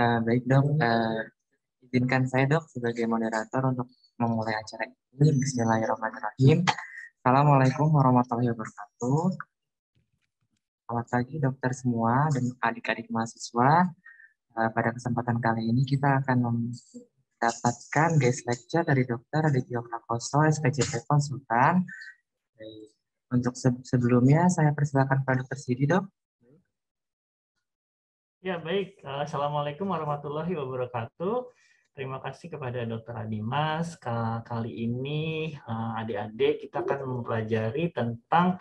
Eh, baik dok, uh, izinkan saya dok sebagai moderator untuk memulai acara ini. Bismillahirrahmanirrahim. Assalamualaikum warahmatullahi wabarakatuh. Selamat pagi dokter semua dan adik-adik mahasiswa. Uh, pada kesempatan kali ini kita akan mendapatkan guest lecture dari dokter Aditya Prakoso, SPJP Konsultan. Untuk sebelumnya saya persilakan pada dokter Sidi dok. Ya, baik. Eh, Assalamualaikum warahmatullahi wabarakatuh. Terima kasih kepada Dr. Adimas. Kali ini eh, adik-adik kita akan mempelajari tentang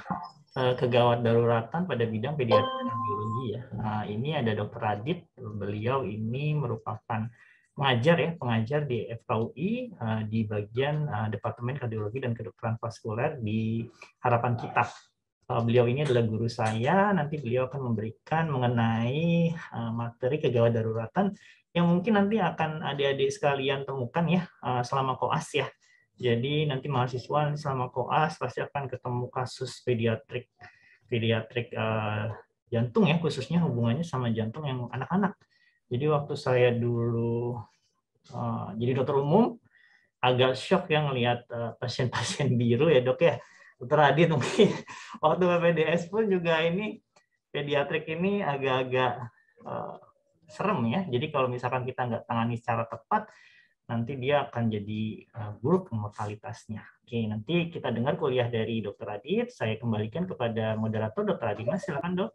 eh, kegawat daruratan pada bidang pediatri dan biologi ya. Nah, ini ada Dr. Adit, beliau ini merupakan pengajar ya, pengajar di FKUI di bagian Departemen Kardiologi dan Kedokteran Vaskuler di Harapan Kita beliau ini adalah guru saya, nanti beliau akan memberikan mengenai eh, materi kegawat daruratan yang mungkin nanti akan adik-adik sekalian temukan ya eh, selama koas ya. Jadi nanti mahasiswa selama koas pasti akan ketemu kasus pediatrik pediatrik eh, jantung ya khususnya hubungannya sama jantung yang anak-anak. Jadi waktu saya dulu jadi dokter umum agak shock yang lihat pasien -pasien biru ya dok ya Dr. Adit mungkin waktu BPDS pun juga ini pediatrik ini agak-agak uh, serem ya. Jadi kalau misalkan kita nggak tangani secara tepat, nanti dia akan jadi uh, buruk mortalitasnya. Oke, nanti kita dengar kuliah dari Dokter Adit. Saya kembalikan kepada moderator Dokter Adit. Mas, silakan dok.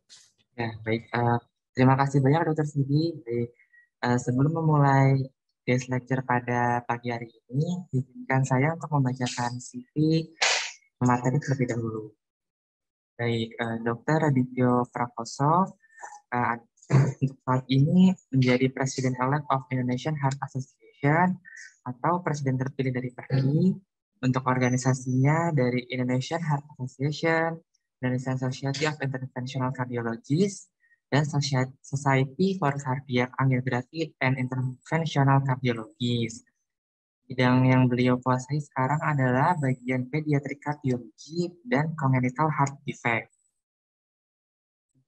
Ya, baik. Uh, terima kasih banyak Dokter Sidi. Uh, sebelum memulai guest lecture pada pagi hari ini, izinkan saya untuk membacakan CV materi terlebih dahulu. Baik, uh, eh, Dr. Radityo Prakoso, uh, saat ini menjadi Presiden Elect of Indonesian Heart Association atau Presiden terpilih dari PHI untuk organisasinya dari Indonesian Heart Association, Indonesian Society of Interventional Cardiologists, dan Society for Cardiac Angiography and Interventional Cardiologists. Bidang yang beliau kuasai sekarang adalah bagian pediatrik kardiologi dan congenital heart defect.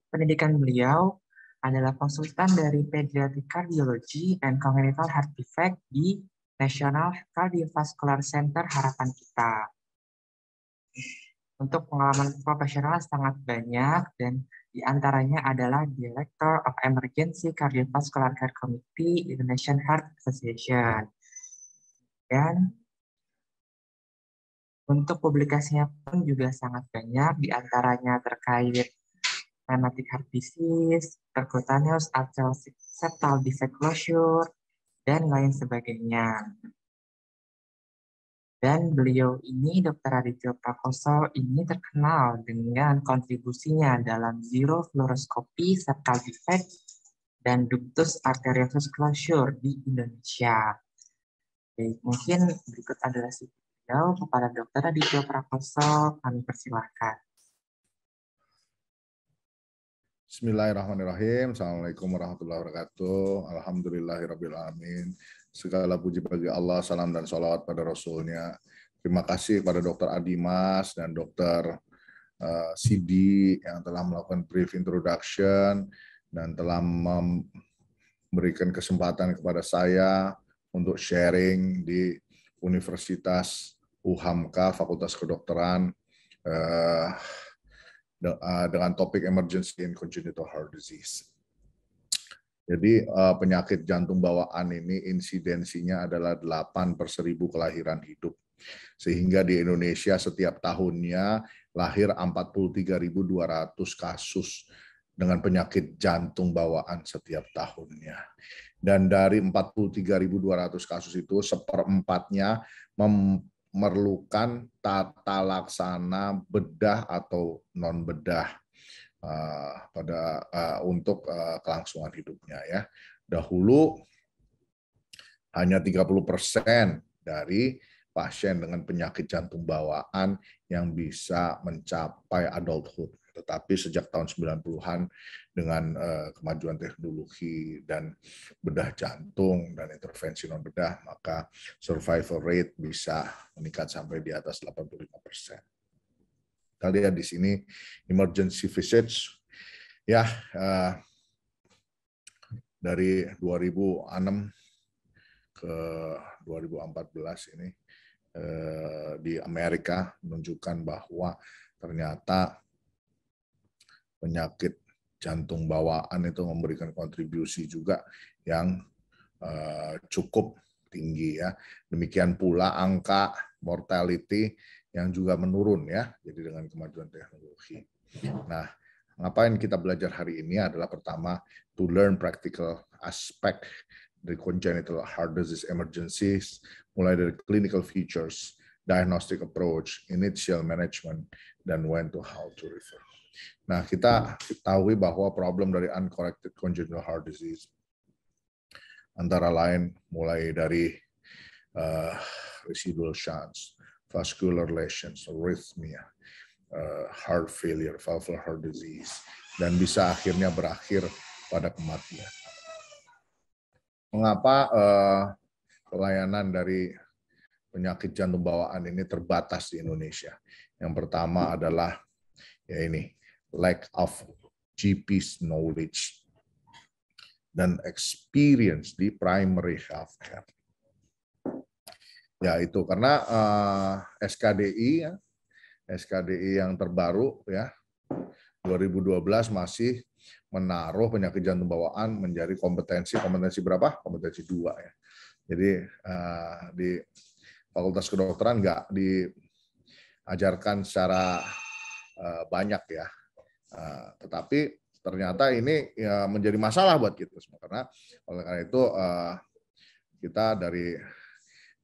Pendidikan beliau adalah konsultan dari pediatric cardiology dan congenital heart defect di National Cardiovascular Center Harapan Kita. Untuk pengalaman profesional sangat banyak dan di antaranya adalah Director of Emergency Cardiovascular Care Committee Indonesian Heart Association dan untuk publikasinya pun juga sangat banyak, diantaranya terkait rheumatic heart disease, percutaneous arterial septal defect closure, dan lain sebagainya. Dan beliau ini, Dr. Aditya Prakoso, ini terkenal dengan kontribusinya dalam zero fluoroscopy septal defect dan ductus arteriosus closure di Indonesia. Baik, mungkin berikut adalah sesi beliau, kepada Dokter Aditya Prakoso, kami persilahkan. Bismillahirrahmanirrahim. Assalamualaikum warahmatullahi wabarakatuh. Alhamdulillahirrahmanirrahim. Segala puji bagi Allah, salam dan sholawat pada Rasulnya. Terima kasih kepada Dr. Adimas dan Dr. Eh, Sidi yang telah melakukan brief introduction dan telah memberikan kesempatan kepada saya untuk sharing di Universitas UHAMKA, Fakultas Kedokteran, eh, eh, dengan topik emergency and congenital heart disease. Jadi eh, penyakit jantung bawaan ini insidensinya adalah 8 per seribu kelahiran hidup. Sehingga di Indonesia setiap tahunnya lahir 43.200 kasus dengan penyakit jantung bawaan setiap tahunnya. Dan dari 43.200 kasus itu, seperempatnya memerlukan tata laksana bedah atau non-bedah uh, pada uh, untuk uh, kelangsungan hidupnya ya. Dahulu hanya 30% dari pasien dengan penyakit jantung bawaan yang bisa mencapai adulthood. Tetapi sejak tahun 90-an dengan eh, kemajuan teknologi dan bedah jantung dan intervensi non bedah, maka survival rate bisa meningkat sampai di atas 85 persen. Kalian di sini emergency visits, ya uh, dari 2006 ke 2014 ini eh, di Amerika menunjukkan bahwa ternyata penyakit jantung bawaan itu memberikan kontribusi juga yang eh, cukup tinggi ya. Demikian pula angka mortality yang juga menurun ya. Jadi dengan kemajuan teknologi. Nah, ngapain kita belajar hari ini adalah pertama to learn practical aspect dari congenital heart disease emergencies mulai dari clinical features, diagnostic approach, initial management dan when to how to refer. Nah, kita ketahui bahwa problem dari uncorrected congenital heart disease antara lain mulai dari uh, residual shunts, vascular lesions, arrhythmia, uh, heart failure, valvular heart disease, dan bisa akhirnya berakhir pada kematian. Mengapa uh, pelayanan dari penyakit jantung bawaan ini terbatas di Indonesia? Yang pertama adalah ya ini lack of GP's knowledge dan experience di primary health care. Ya itu karena uh, eh, SKDI ya, SKDI yang terbaru ya 2012 masih menaruh penyakit jantung bawaan menjadi kompetensi kompetensi berapa? Kompetensi dua ya. Jadi uh, di Fakultas Kedokteran nggak diajarkan secara uh, banyak ya Nah, tetapi ternyata ini ya menjadi masalah buat kita semua karena oleh karena itu uh, kita dari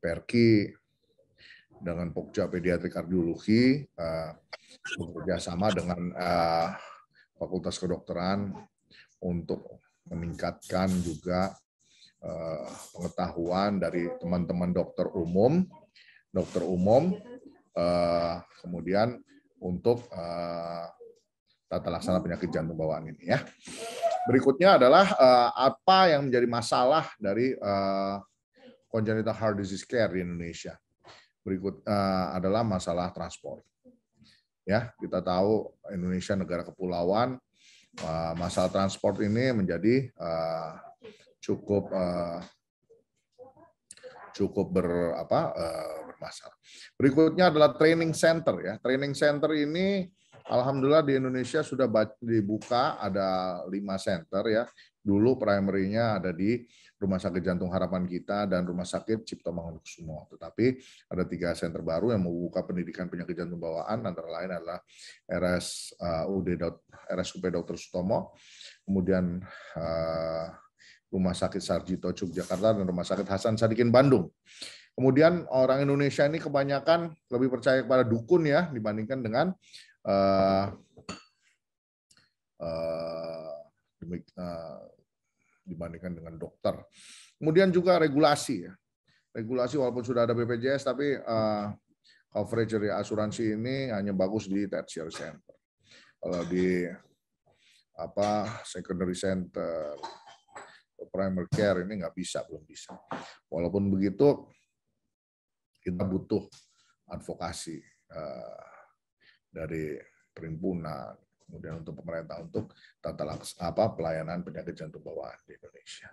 Perki dengan Pokja Pediatri Kardiologi uh, bekerja sama dengan uh, Fakultas Kedokteran untuk meningkatkan juga uh, pengetahuan dari teman-teman dokter umum, dokter umum, uh, kemudian untuk uh, tata laksana penyakit jantung bawaan ini ya. Berikutnya adalah uh, apa yang menjadi masalah dari uh, congenital heart disease care di Indonesia. Berikut uh, adalah masalah transport. Ya, kita tahu Indonesia negara kepulauan, uh, masalah transport ini menjadi uh, cukup uh, cukup ber apa uh, bermasalah. Berikutnya adalah training center ya. Training center ini Alhamdulillah di Indonesia sudah dibuka ada lima center ya. Dulu primernya ada di Rumah Sakit Jantung Harapan Kita dan Rumah Sakit Cipto Mangunkusumo. Tetapi ada tiga center baru yang membuka pendidikan penyakit jantung bawaan, antara lain adalah RSUD uh, RSUP Dr. Sutomo, kemudian uh, Rumah Sakit Sarjito Yogyakarta dan Rumah Sakit Hasan Sadikin Bandung. Kemudian orang Indonesia ini kebanyakan lebih percaya kepada dukun ya dibandingkan dengan uh, uh, dibandingkan dengan dokter. Kemudian juga regulasi ya. Regulasi walaupun sudah ada BPJS tapi uh, coverage dari asuransi ini hanya bagus di tertiary center. Kalau di apa secondary center primary care ini nggak bisa belum bisa. Walaupun begitu kita butuh advokasi uh, dari perhimpunan kemudian untuk pemerintah untuk tata laksana apa pelayanan penyakit jantung bawaan di Indonesia.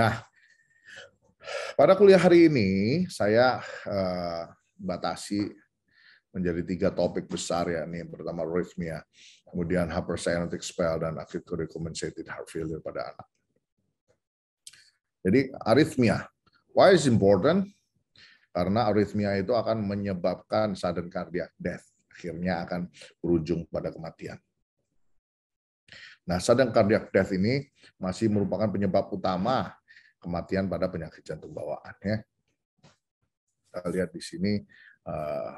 Nah, pada kuliah hari ini saya eh, batasi menjadi tiga topik besar ya nih pertama arrhythmia, kemudian hypercyanotic spell dan acute recompensated heart failure pada anak. Jadi arrhythmia, why is important? Karena arrhythmia itu akan menyebabkan sudden cardiac death akhirnya akan berujung pada kematian. Nah, sudden cardiac death ini masih merupakan penyebab utama kematian pada penyakit jantung bawaan. Ya. Kita lihat di sini uh,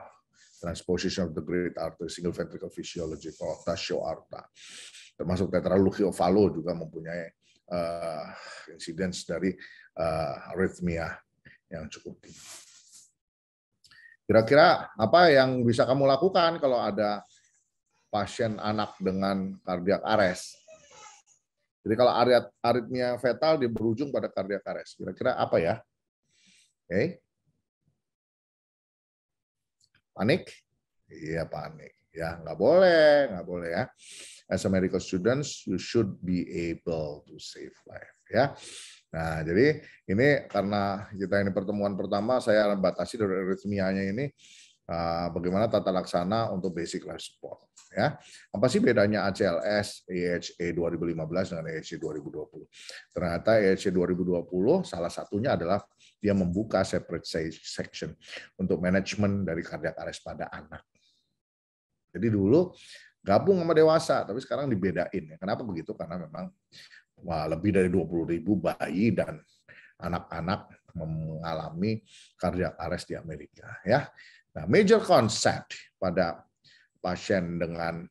transposition of the great artery, single ventricle physiology, prolactio aorta. Termasuk tetralogy ovalo juga mempunyai uh, eh, insidens dari uh, arrhythmia yang cukup tinggi. Kira-kira apa yang bisa kamu lakukan kalau ada pasien anak dengan kardiak arrest? Jadi kalau arit aritmia fetal dia berujung pada kardiak arrest. Kira-kira apa ya? Oke. Okay. Panik? Iya panik. Ya nggak boleh, nggak boleh ya. As a medical students, you should be able to save life. Ya. Nah, jadi ini karena kita ini pertemuan pertama, saya batasi dari aritmianya ini ah, bagaimana tata laksana untuk basic life support. Ya, apa sih bedanya ACLS EHE 2015 dengan EHE 2020? Ternyata EHE 2020 salah satunya adalah dia membuka separate section untuk manajemen dari kardiak arrest pada anak. Jadi dulu gabung sama dewasa, tapi sekarang dibedain. Kenapa begitu? Karena memang wah, lebih dari 20 ribu bayi dan anak-anak mengalami cardiac arrest di Amerika ya. Nah, major concept pada pasien dengan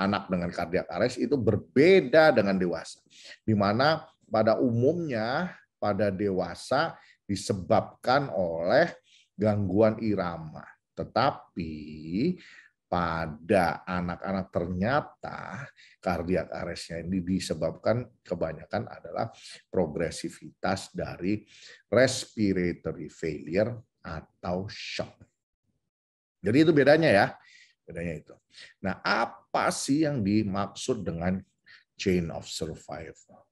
anak dengan cardiac arrest itu berbeda dengan dewasa. Di mana pada umumnya pada dewasa disebabkan oleh gangguan irama. Tetapi pada anak-anak ternyata kardiak arresnya ini disebabkan kebanyakan adalah progresivitas dari respiratory failure atau shock. Jadi itu bedanya ya, bedanya itu. Nah, apa sih yang dimaksud dengan chain of survival?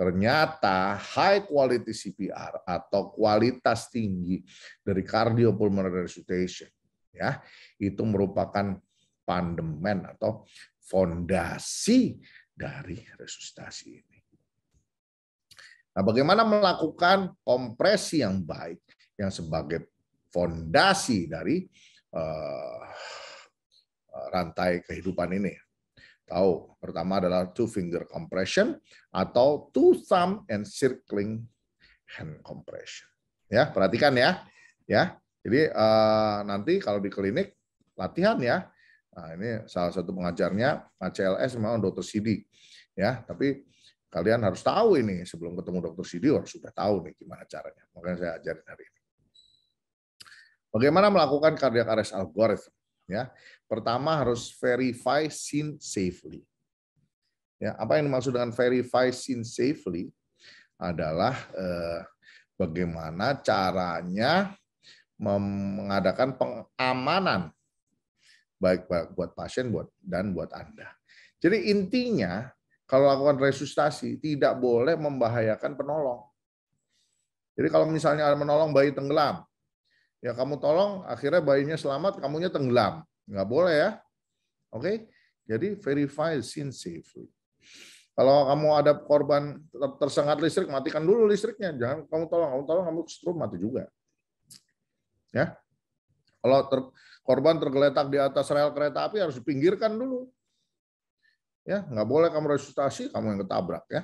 Ternyata high quality CPR atau kualitas tinggi dari cardiopulmonary resuscitation ya itu merupakan pandemen atau fondasi dari resusitasi ini. Nah, bagaimana melakukan kompresi yang baik yang sebagai fondasi dari uh, rantai kehidupan ini? Tahu, pertama adalah two finger compression atau two thumb and circling hand compression. Ya, perhatikan ya. Ya, jadi uh, nanti kalau di klinik latihan ya. Nah, ini salah satu pengajarnya ACLS memang dokter Sidi ya, tapi kalian harus tahu ini sebelum ketemu dokter Sidi harus sudah tahu nih gimana caranya. Makanya saya ajarin hari ini. Bagaimana melakukan cardiac arrest algorithm? Ya, pertama harus verify scene safely. Ya, apa yang dimaksud dengan verify scene safely adalah eh, bagaimana caranya mengadakan pengamanan baik buat pasien buat dan buat Anda. Jadi intinya kalau lakukan resusitasi tidak boleh membahayakan penolong. Jadi kalau misalnya ada menolong bayi tenggelam, ya kamu tolong akhirnya bayinya selamat, kamunya tenggelam. Nggak boleh ya. Oke? Jadi verify scene safely. Kalau kamu ada korban tersengat listrik, matikan dulu listriknya. Jangan kamu tolong, kamu tolong kamu strum mati juga ya. Kalau ter, korban tergeletak di atas rel kereta api harus dipinggirkan dulu. Ya, nggak boleh kamu resusitasi, kamu yang ketabrak ya.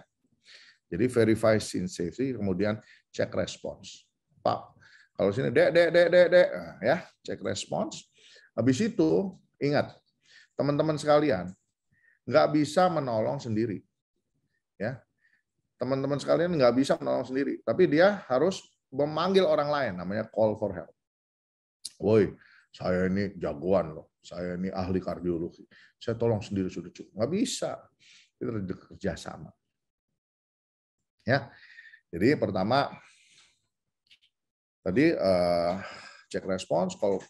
Jadi verify scene safety, kemudian cek response. Pak, kalau sini dek dek dek dek dek nah, ya, cek response. Habis itu ingat teman-teman sekalian nggak bisa menolong sendiri. Ya, teman-teman sekalian nggak bisa menolong sendiri, tapi dia harus memanggil orang lain, namanya call for help woi saya ini jagoan loh, saya ini ahli kardiologi, saya tolong sendiri sudah cukup. Nggak bisa, kita harus kerja sama. Ya, jadi pertama tadi uh, cek respons, kalau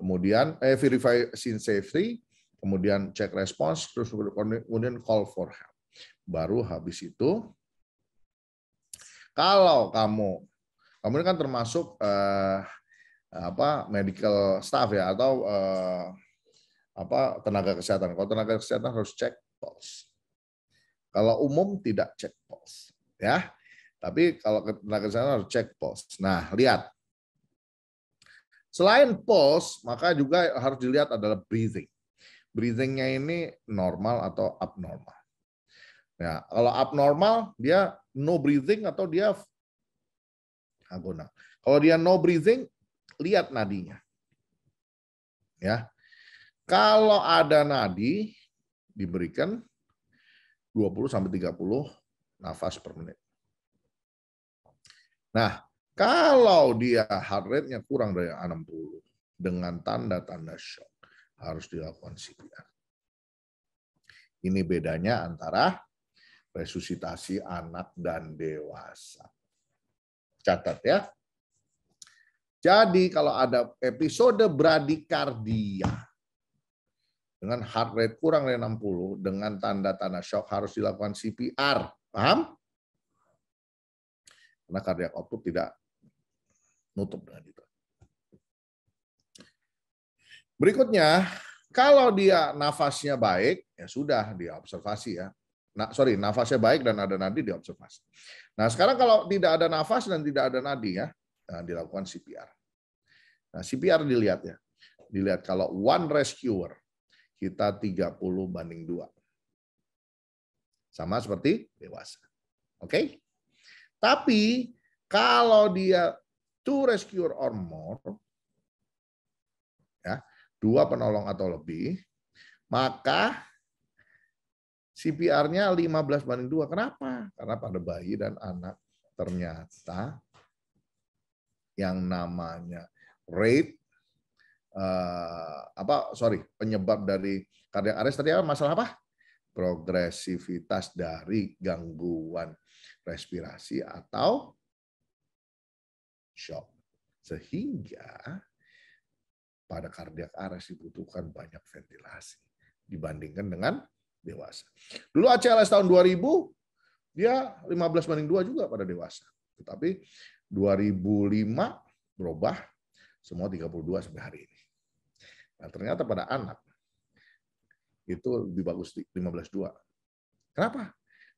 kemudian eh, verify scene safety, kemudian cek respons, terus kemudian call for help. Baru habis itu, kalau kamu, kamu ini kan termasuk uh, Eh, apa medical staff ya atau eh, apa tenaga kesehatan. Kalau tenaga kesehatan harus cek pulse. Kalau umum tidak cek pulse, ya. Tapi kalau tenaga kesehatan harus cek pulse. Nah, lihat. Selain pulse, maka juga harus dilihat adalah breathing. Breathingnya ini normal atau abnormal. Ya, kalau abnormal dia no breathing atau dia agonal. Kalau dia no breathing lihat nadinya. Ya. Kalau ada nadi diberikan 20 sampai 30 nafas per menit. Nah, kalau dia heart rate-nya kurang dari 60 dengan tanda-tanda shock harus dilakukan CPR. Ini bedanya antara resusitasi anak dan dewasa. Catat ya. Jadi kalau ada episode bradikardia dengan heart rate kurang dari 60 dengan tanda-tanda shock harus dilakukan CPR. Paham? Karena cardiac output tidak nutup dengan itu. Berikutnya, kalau dia nafasnya baik, ya sudah diobservasi ya. Nah, sorry, nafasnya baik dan ada nadi diobservasi. Nah, sekarang kalau tidak ada nafas dan tidak ada nadi ya, nah, dilakukan CPR. Nah, CPR dilihat ya. Dilihat kalau one rescuer, kita 30 banding 2. Sama seperti dewasa. Oke? Okay? Tapi kalau dia two rescuer or more, ya, dua penolong atau lebih, maka CPR-nya 15 banding 2. Kenapa? Karena pada bayi dan anak ternyata yang namanya rate eh, apa sorry penyebab dari kardiak arrest tadi apa masalah apa progresivitas dari gangguan respirasi atau shock sehingga pada kardiak arrest dibutuhkan banyak ventilasi dibandingkan dengan dewasa. Dulu ACLS tahun 2000 dia 15 banding 2 juga pada dewasa. Tetapi 2005 berubah semua 32 sampai hari ini. Nah, ternyata pada anak itu lebih bagus 15.2. Kenapa?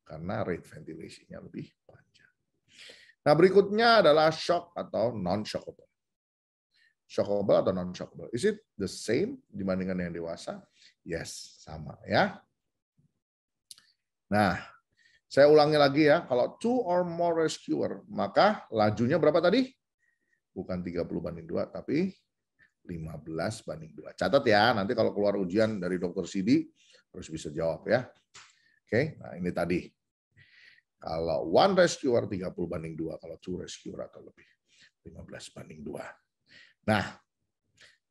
Karena rate ventilation-nya lebih panjang. Nah, berikutnya adalah shock atau non-shockable. Shockable atau non-shockable. Is it the same dibandingkan yang dewasa? Yes, sama ya. Nah, saya ulangi lagi ya, kalau two or more rescuer, maka lajunya berapa tadi? Bukan 30 banding 2, tapi 15 banding 2. Catat ya, nanti kalau keluar ujian dari dokter Sidi, harus bisa jawab ya. Oke, nah ini tadi. Kalau one rescuer 30 banding 2, kalau two rescuer atau lebih 15 banding 2. Nah,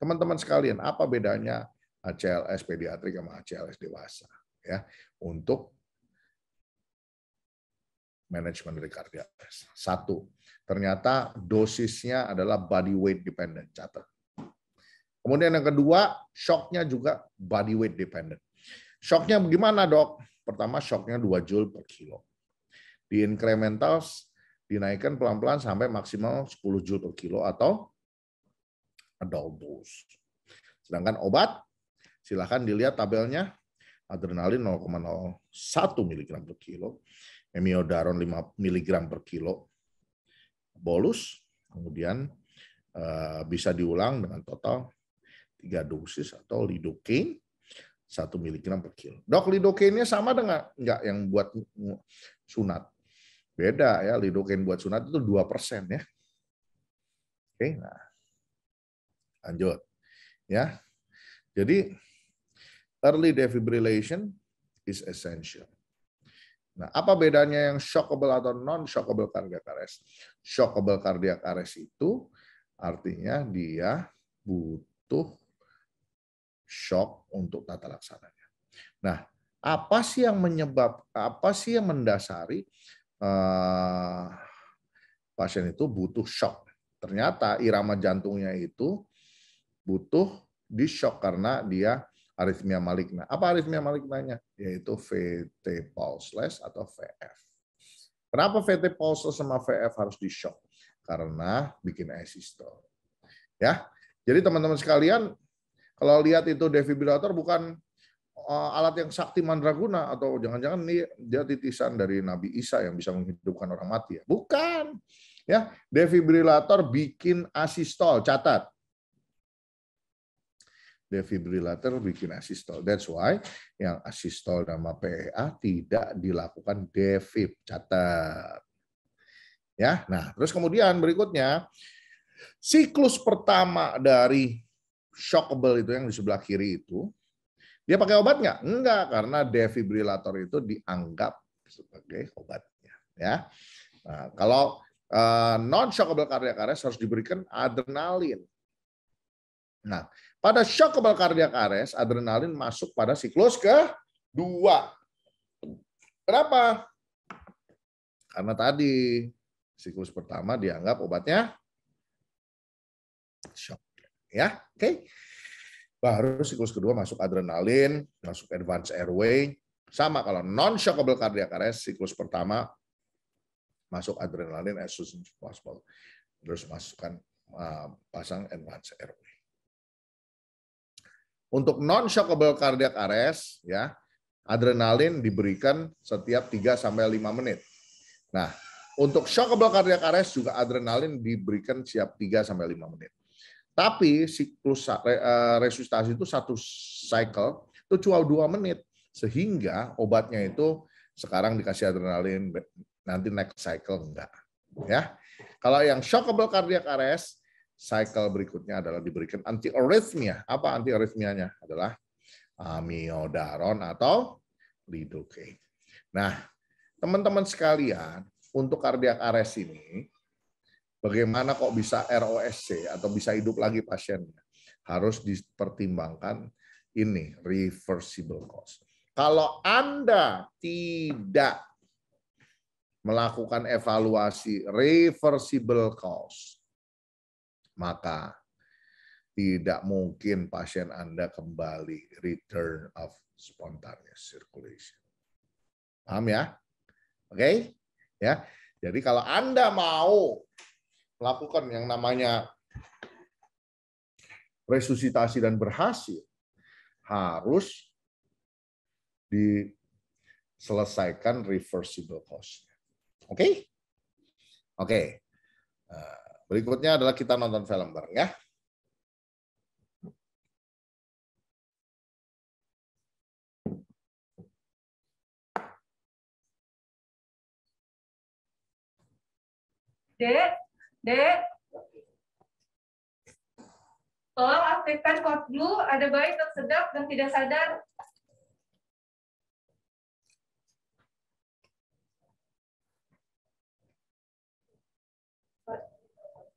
teman-teman sekalian, apa bedanya ACLS pediatrik sama ACLS dewasa? Ya, untuk manajemen dari Satu, ternyata dosisnya adalah body weight dependent, catat. Kemudian yang kedua, shocknya juga body weight dependent. Shocknya bagaimana dok? Pertama, shocknya 2 joule per kilo. Di incremental dinaikkan pelan-pelan sampai maksimal 10 joule per kilo atau adult dose. Sedangkan obat, silahkan dilihat tabelnya, adrenalin 0,01 mg per kilo, Emiodaron 5 mg per kilo bolus, kemudian eh, bisa diulang dengan total 3 dosis atau lidocaine 1 mg per kilo. Dok, lidocaine-nya sama dengan enggak yang buat sunat. Beda ya, lidocaine buat sunat itu 2% ya. Oke, nah. Lanjut. Ya. Jadi early defibrillation is essential. Nah, apa bedanya yang shockable atau non-shockable cardiac arrest? Shockable cardiac arrest itu artinya dia butuh shock untuk tata laksananya. Nah, apa sih yang menyebab apa sih yang mendasari uh, pasien itu butuh shock? Ternyata irama jantungnya itu butuh di shock karena dia aritmia maligna. Apa aritmia malignanya? Yaitu VT pulseless atau VF. Kenapa VT pulseless sama VF harus di shock? Karena bikin asistol. Ya. Jadi teman-teman sekalian, kalau lihat itu defibrillator bukan eh, alat yang sakti mandraguna atau jangan-jangan ini dia titisan dari Nabi Isa yang bisa menghidupkan orang mati ya. Bukan. Ya, defibrillator bikin asistol, catat defibrillator bikin asistol. That's why yang asistol sama PEA tidak dilakukan defib. Catat. Ya, nah terus kemudian berikutnya siklus pertama dari shockable itu yang di sebelah kiri itu dia pakai obat nggak? Enggak, karena defibrillator itu dianggap sebagai obatnya. Ya, nah, kalau eh, non shockable karya-karya harus diberikan adrenalin Nah, pada shock kebal kardiak arrest, adrenalin masuk pada siklus ke dua. Kenapa? Karena tadi siklus pertama dianggap obatnya shock. Ya, oke. Okay. Baru siklus kedua masuk adrenalin, masuk advance airway. Sama kalau non shockable cardiac arrest, siklus pertama masuk adrenalin as soon as possible. Terus masukkan eh, pasang advance airway. Untuk non-shockable cardiac arrest, ya, adrenalin diberikan setiap 3 sampai 5 menit. Nah, untuk shockable cardiac arrest juga adrenalin diberikan setiap 3 sampai 5 menit. Tapi siklus eh, resusitasi itu satu cycle itu cuma 2 menit sehingga obatnya itu sekarang dikasih adrenalin nanti next cycle enggak ya. Kalau yang shockable cardiac arrest cycle berikutnya adalah diberikan antiaritmia. Apa antiaritmianya? Adalah amiodaron atau lidocaine. Nah, teman-teman sekalian, untuk kardiak arrest ini, bagaimana kok bisa ROSC atau bisa hidup lagi pasiennya? Harus dipertimbangkan ini, reversible cause. Kalau Anda tidak melakukan evaluasi reversible cause, maka tidak mungkin pasien Anda kembali return of spontaneous circulation. Paham ya? Oke? Okay? Ya. Jadi kalau Anda mau melakukan yang namanya resusitasi dan berhasil harus diselesaikan reversible costnya. Oke? Okay? Oke. Okay. Eh, Berikutnya adalah kita nonton film bareng ya. Dek, Dek. Tolong aktifkan kode blue, ada baik tersedap dan tidak sadar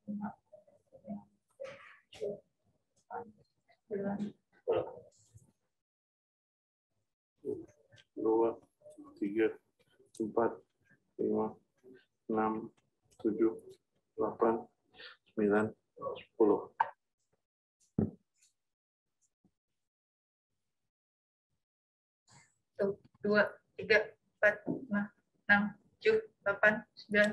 dua tiga empat lima enam tujuh delapan sembilan sepuluh dua tiga empat lima enam tujuh delapan sembilan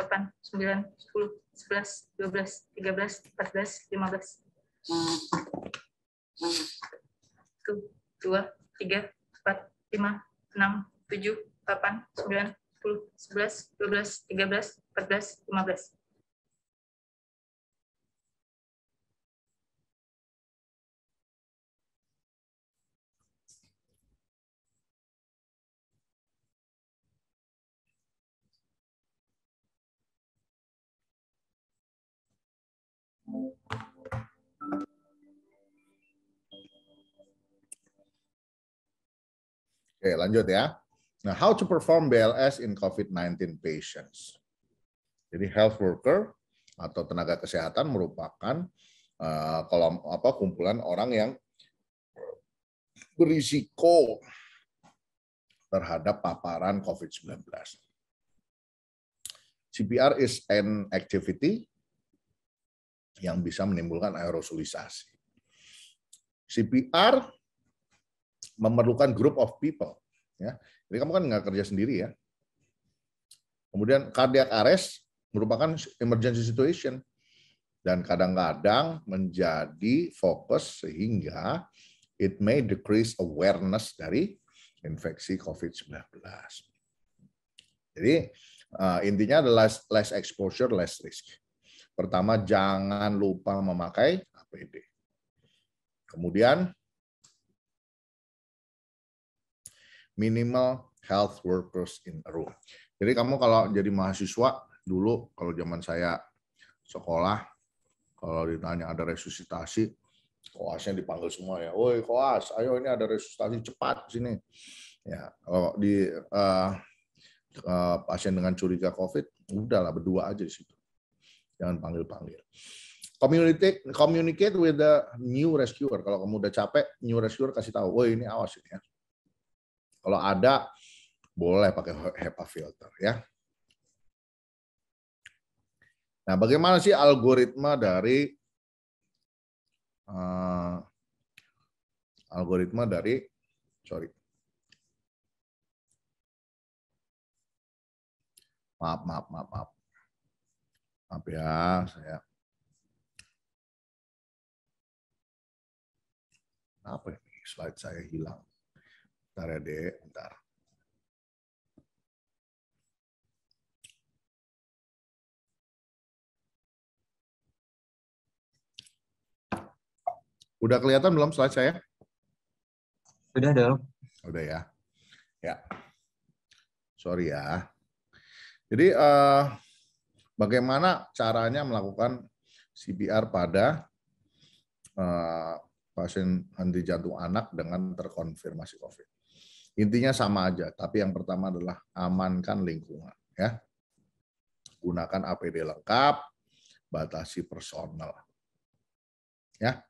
8, 9, 10, 11, 12, 13, 14, 15. 1, 2, 3, 4, 5, 6, 7, 8, 9, 10, 11, 12, 13, 14, 15. Oke, lanjut ya. Nah, how to perform BLS in COVID-19 patients. Jadi health worker atau tenaga kesehatan merupakan uh, kolom apa kumpulan orang yang berisiko terhadap paparan COVID-19. CPR is an activity yang bisa menimbulkan aerosolisasi. CPR memerlukan group of people. Ya. Jadi kamu kan nggak kerja sendiri ya. Kemudian cardiac arrest merupakan emergency situation dan kadang-kadang menjadi fokus sehingga it may decrease awareness dari infeksi COVID-19. Jadi eh, intinya adalah less, less exposure, less risk. Pertama, jangan lupa memakai APD. Kemudian minimal health workers in a room. Jadi kamu kalau jadi mahasiswa dulu kalau zaman saya sekolah kalau ditanya ada resusitasi koasnya dipanggil semua ya, woi koas, ayo ini ada resusitasi cepat sini. Ya kalau di uh, uh, pasien dengan curiga COVID, udahlah berdua aja di situ, jangan panggil panggil. Community communicate with the new rescuer. Kalau kamu udah capek, new rescuer kasih tahu, woi ini awas ini ya kalau ada, boleh pakai HEPA filter ya. Nah, bagaimana sih algoritma dari uh, algoritma dari sorry maaf maaf maaf maaf maaf ya saya apa ini slide saya hilang Bentar ya, Dek. Bentar. Udah kelihatan belum slide saya? Sudah dong. Udah ya. Ya. Sorry ya. Jadi eh, bagaimana caranya melakukan CPR pada eh, pasien henti jantung anak dengan terkonfirmasi COVID? Intinya sama aja, tapi yang pertama adalah amankan lingkungan ya. Gunakan APD lengkap, batasi personal. Ya.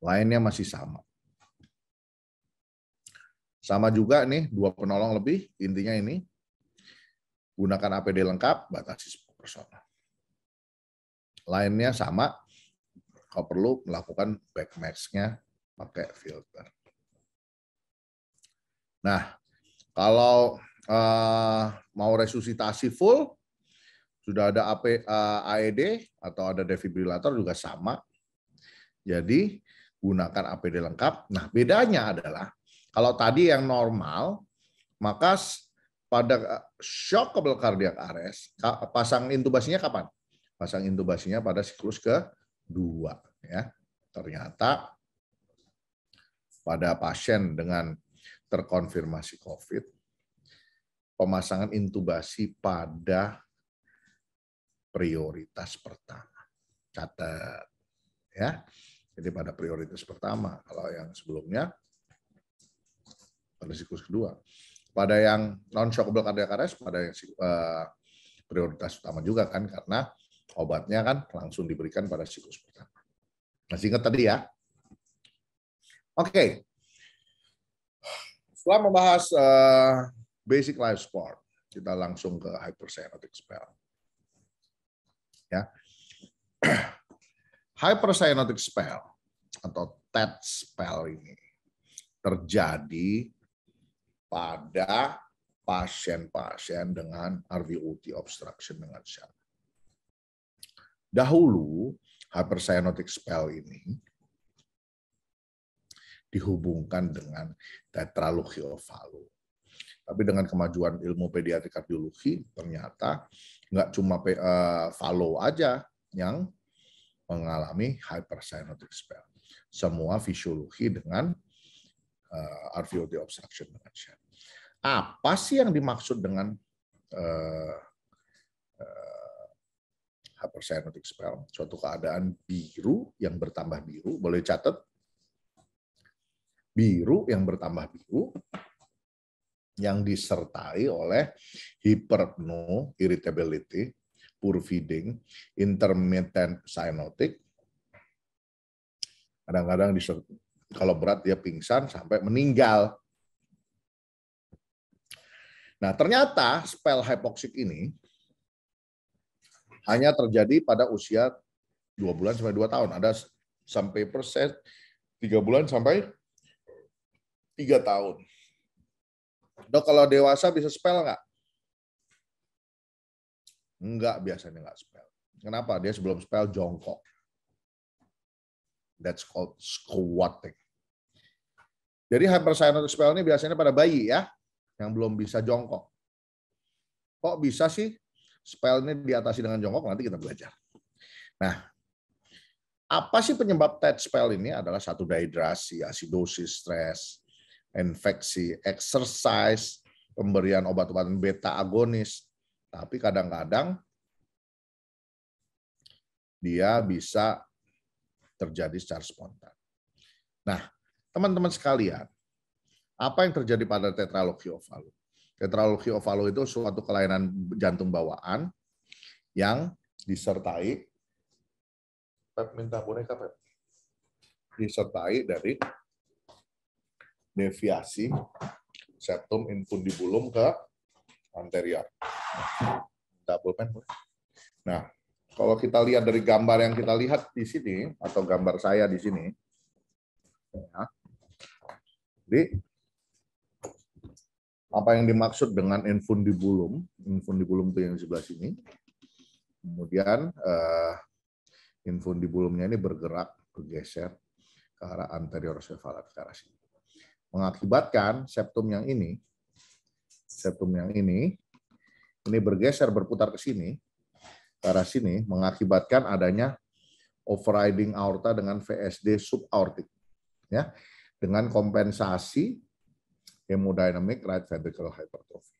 Lainnya masih sama. Sama juga nih, dua penolong lebih, intinya ini. Gunakan APD lengkap, batasi personal. Lainnya sama, kalau perlu melakukan backmatch-nya pakai filter. Nah, kalau uh, mau resusitasi full, sudah ada AP, uh, eh, AED atau ada defibrilator juga sama. Jadi gunakan APD lengkap. Nah, bedanya adalah kalau tadi yang normal, maka pada eh, shockable cardiac arrest, pasang intubasinya kapan? Pasang intubasinya pada siklus ke ke-2. Ya. Ternyata pada pasien dengan terkonfirmasi COVID, pemasangan intubasi pada prioritas pertama. Kata ya. Jadi pada prioritas pertama kalau yang sebelumnya pada siklus kedua. Pada yang non shockable cardiac arrest pada yang eh, prioritas utama juga kan karena obatnya kan langsung diberikan pada siklus pertama. Masih ingat tadi ya? Oke. Okay. Setelah membahas uh, basic life sport, kita langsung ke hyperscenotic spell. Ya. hyperscenotic spell atau TED spell ini terjadi pada pasien-pasien dengan RVOT obstruction dengan syaraf. Dahulu, hyperscenotic spell ini dihubungkan dengan of ovalu. Tapi dengan kemajuan ilmu pediatri kardiologi, ternyata nggak cuma eh, falo aja yang mengalami hypercyanotic spell. Semua fisiologi dengan uh, eh, RVOD obstruction Apa sih yang dimaksud dengan uh, eh, uh, hypercyanotic spell? Suatu keadaan biru yang bertambah biru, boleh catat biru yang bertambah biru yang disertai oleh hiperpno irritability, poor feeding, intermittent cyanotic. Kadang-kadang kalau berat dia pingsan sampai meninggal. Nah, ternyata spell hypoxic ini hanya terjadi pada usia 2 bulan sampai 2 tahun. Ada sampai persen 3 bulan sampai tiga tahun. Dok, kalau dewasa bisa spell nggak? Nggak, biasanya nggak spell. Kenapa? Dia sebelum spell jongkok. That's called squatting. Jadi hypercyanotic spell ini biasanya pada bayi ya, yang belum bisa jongkok. Kok bisa sih spell ini diatasi dengan jongkok? Nanti kita belajar. Nah, apa sih penyebab TED spell ini adalah satu dehidrasi, asidosis, stres, infeksi, exercise, pemberian obat-obatan beta agonis. Tapi kadang-kadang dia bisa terjadi secara spontan. Nah, teman-teman sekalian, apa yang terjadi pada tetralogi ovalo? Tetralogi ovalo itu suatu kelainan jantung bawaan yang disertai Pep minta boneka Pep. Disertai dari deviasi septum infundibulum ke anterior. double pen. Nah, kalau kita lihat dari gambar yang kita lihat di sini, atau gambar saya di sini, ya, jadi apa yang dimaksud dengan infundibulum? Infundibulum itu yang di sebelah sini. Kemudian uh, eh, infundibulumnya ini bergerak, bergeser ke arah anterior sefalat ke arah sini. Mengakibatkan septum yang ini, septum yang ini, ini bergeser berputar ke sini, ke arah sini, mengakibatkan adanya overriding aorta dengan VSD subaortic. Ya, dengan kompensasi hemodynamic right ventricular hypertrophy.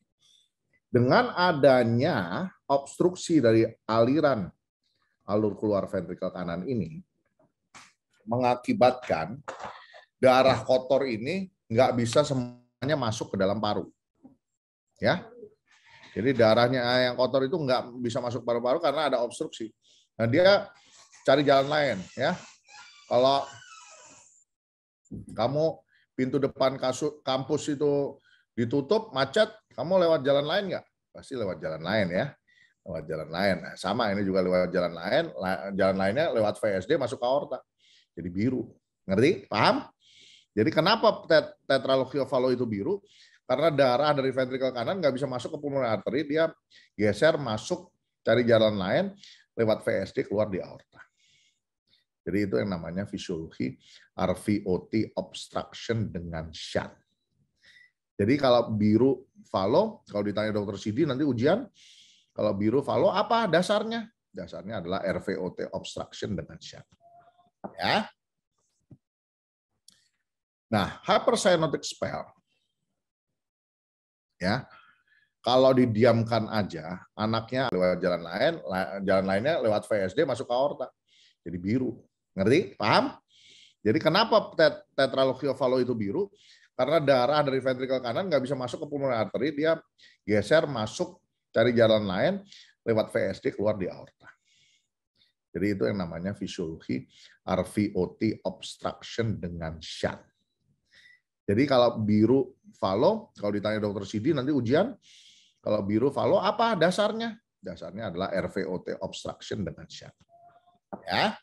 Dengan adanya obstruksi dari aliran alur keluar ventrikel kanan ini, mengakibatkan darah kotor ini nggak bisa semuanya masuk ke dalam paru. Ya. Jadi darahnya yang kotor itu nggak bisa masuk paru-paru karena ada obstruksi. Nah, dia cari jalan lain ya. Kalau kamu pintu depan kasus, kampus itu ditutup, macet, kamu lewat jalan lain nggak? Pasti lewat jalan lain ya. Lewat jalan lain. Nah, sama ini juga lewat jalan lain, jalan lainnya lewat VSD masuk aorta. Jadi biru. Ngerti? Paham? Jadi kenapa tet itu biru? Karena darah dari ventrikel kanan nggak bisa masuk ke pulmonary artery, dia geser masuk cari jalan lain lewat VSD keluar di aorta. Jadi itu yang namanya fisiologi RVOT obstruction dengan shunt. Jadi kalau biru valo, kalau ditanya dokter Sidi nanti ujian, kalau biru valo apa dasarnya? Dasarnya adalah RVOT obstruction dengan shunt. Ya. Nah, hypercyanotic spell ya kalau didiamkan aja anaknya lewat jalan lain jalan lainnya lewat VSD masuk aorta jadi biru ngerti paham jadi kenapa tet tetralokiovalo itu biru karena darah dari ventrikel kanan nggak bisa masuk ke pulmonary artery, dia geser masuk cari jalan lain lewat VSD keluar di aorta jadi itu yang namanya fisiologi RVOT obstruction dengan shunt jadi kalau biru fallo, kalau ditanya dokter Sidi nanti ujian, kalau biru fallo apa dasarnya? Dasarnya adalah RVOT obstruction dengan shunt. Ya.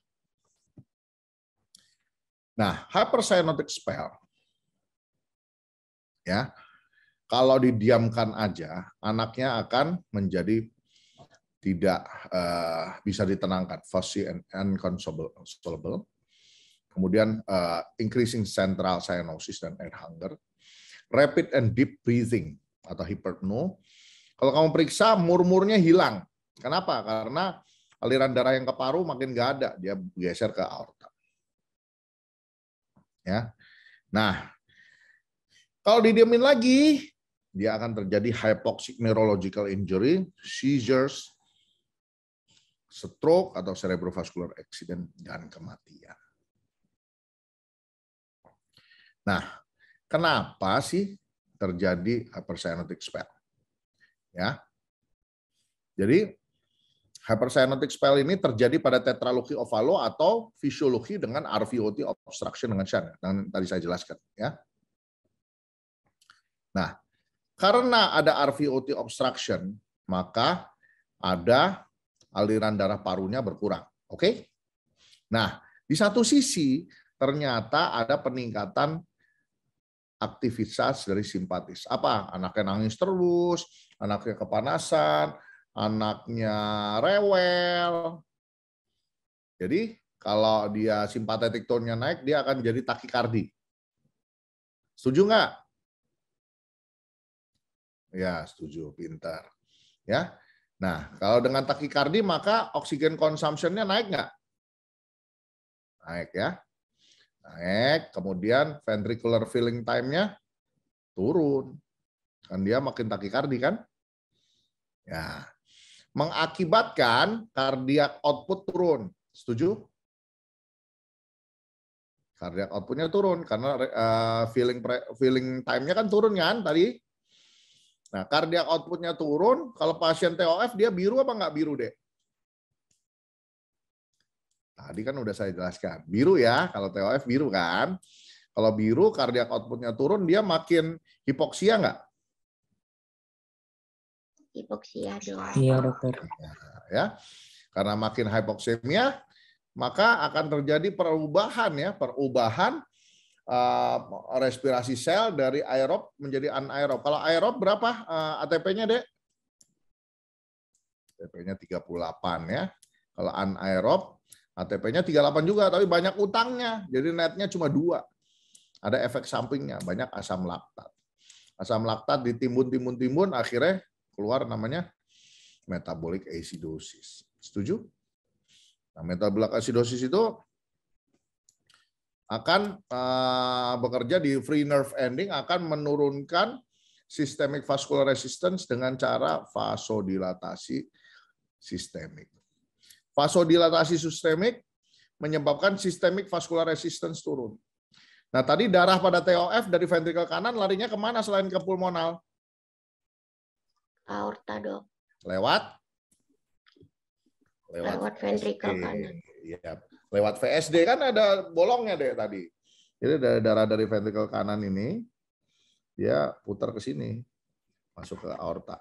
Nah, hypercyanotic spell. Ya. Kalau didiamkan aja, anaknya akan menjadi tidak uh, bisa ditenangkan, fussy and unconsolable kemudian uh, increasing central cyanosis dan air hunger, rapid and deep breathing atau hyperpno. Kalau kamu periksa, murmurnya hilang. Kenapa? Karena aliran darah yang ke paru makin nggak ada, dia geser ke aorta. Ya, nah kalau didiamin lagi, dia akan terjadi hypoxic neurological injury, seizures, stroke atau cerebrovascular accident dan kematian. Nah, kenapa sih terjadi hypercyanotic spell? Ya. Jadi hypercyanotic spell ini terjadi pada tetralogi ovalo atau fisiologi dengan RVOT obstruction dengan Shan yang tadi saya jelaskan ya. Nah, karena ada RVOT obstruction, maka ada aliran darah parunya berkurang. Oke? Okay? Nah, di satu sisi ternyata ada peningkatan aktivitas dari simpatis. Apa? Anaknya nangis terus, anaknya kepanasan, anaknya rewel. Jadi kalau dia simpatetik tone naik, dia akan jadi takikardi. Setuju nggak? Ya, setuju. Pintar. Ya. Nah, kalau dengan takikardi, maka oksigen consumption-nya naik nggak? Naik ya naik, kemudian ventricular filling time-nya turun. Kan dia makin takikardi kan? Ya. Mengakibatkan kardiak output turun. Setuju? Kardiak outputnya turun karena uh, filling filling time-nya kan turun kan tadi. Nah, kardiak outputnya turun. Kalau pasien TOF dia biru apa nggak biru deh? Tadi kan udah saya jelaskan. Biru ya, kalau TOF biru kan. Kalau biru, kardiak outputnya turun, dia makin hipoksia nggak? Hipoksia doang. Iya, dokter. Ya, ya. Karena makin hipoksemia, maka akan terjadi perubahan ya, perubahan uh, respirasi sel dari aerob menjadi anaerob. Kalau aerob berapa uh, eh, ATP-nya, Dek? ATP-nya 38 ya. Kalau anaerob ATP-nya 38 juga, tapi banyak utangnya. Jadi netnya cuma dua. Ada efek sampingnya, banyak asam laktat. Asam laktat ditimbun-timbun-timbun, akhirnya keluar namanya metabolic acidosis. Setuju? Nah, metabolic acidosis itu akan uh, bekerja di free nerve ending, akan menurunkan systemic vascular resistance dengan cara vasodilatasi sistemik. Vasodilatasi sistemik menyebabkan sistemik vascular resistance turun. Nah, tadi darah pada TOF dari ventrikel kanan larinya kemana selain ke pulmonal? Aorta, dok. Lewat? Lewat, lewat ventrikel kanan. Ya. Lewat VSD kan ada bolongnya deh tadi. Jadi dari darah dari ventrikel kanan ini dia putar ke sini, masuk ke aorta.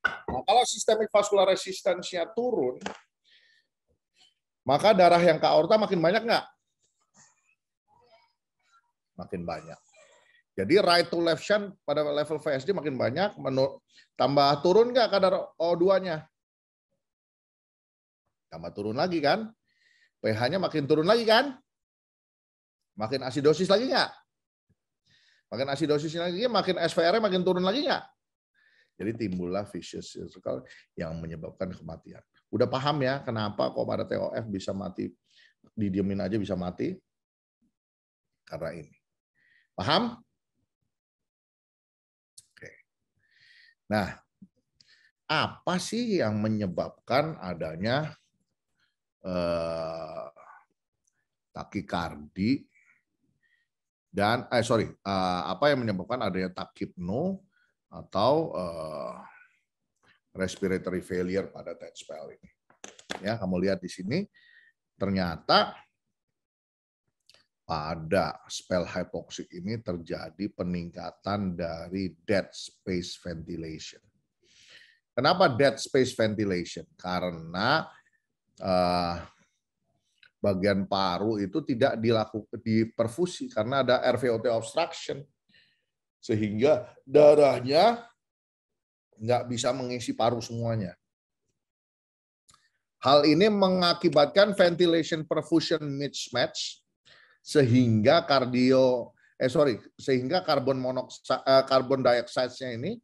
Nah, kalau sistemik vaskular resistensinya turun, maka darah yang ke aorta makin banyak nggak? Makin banyak. Jadi right to left shunt pada level VSD makin banyak, menur tambah turun nggak kadar O2-nya? Tambah turun lagi kan? pH-nya makin turun lagi kan? Makin asidosis lagi nggak? Makin asidosis lagi, makin SVR-nya makin turun lagi nggak? Jadi timbullah vicious circle yang menyebabkan kematian. Udah paham ya kenapa kok pada TOF bisa mati, didiemin aja bisa mati? Karena ini. Paham? Oke. Nah, apa sih yang menyebabkan adanya eh, takikardi dan eh sorry eh, apa yang menyebabkan adanya takipno atau uh, respiratory failure pada dead spell ini. Ya, kamu lihat di sini ternyata pada spell hypoxic ini terjadi peningkatan dari dead space ventilation. Kenapa dead space ventilation? Karena uh, bagian paru itu tidak dilakukan di perfusi karena ada RVOT obstruction sehingga darahnya nggak bisa mengisi paru semuanya. Hal ini mengakibatkan ventilation perfusion mismatch sehingga kardio eh sorry sehingga karbon monoksida eh, karbon dioksidnya ini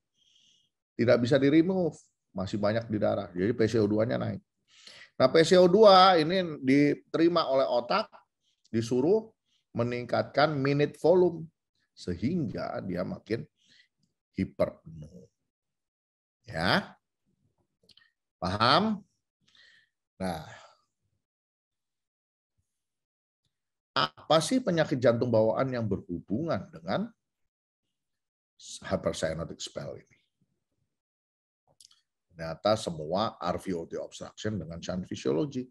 tidak bisa di remove masih banyak di darah jadi PCO2-nya naik. Nah PCO2 ini diterima oleh otak disuruh meningkatkan minute volume sehingga dia makin hiperpenuh. Ya. Paham? Nah, apa sih penyakit jantung bawaan yang berhubungan dengan hypercyanotic spell ini? Ternyata semua RVOT obstruction dengan shunt physiology.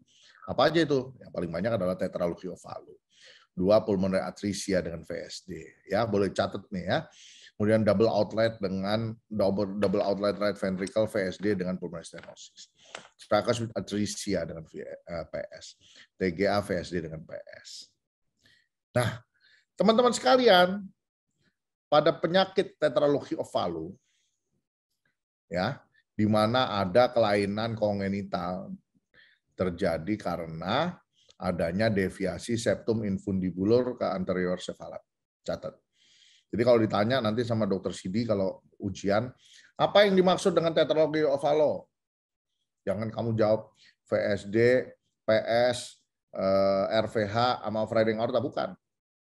Apa aja itu? Yang paling banyak adalah tetralogy value dua pulmonary atresia dengan VSD ya boleh catat nih ya kemudian double outlet dengan double double outlet right ventricle VSD dengan pulmonary stenosis with atresia dengan eh, PS TGA VSD dengan PS nah teman-teman sekalian pada penyakit tetralogi ovalu ya di mana ada kelainan kongenital terjadi karena adanya deviasi septum infundibulur ke anterior cefalat. Catat. Jadi kalau ditanya nanti sama dokter Sidi kalau ujian, apa yang dimaksud dengan tetralogi ovalo? Jangan kamu jawab VSD, PS, RVH, eh, sama overriding aorta bukan.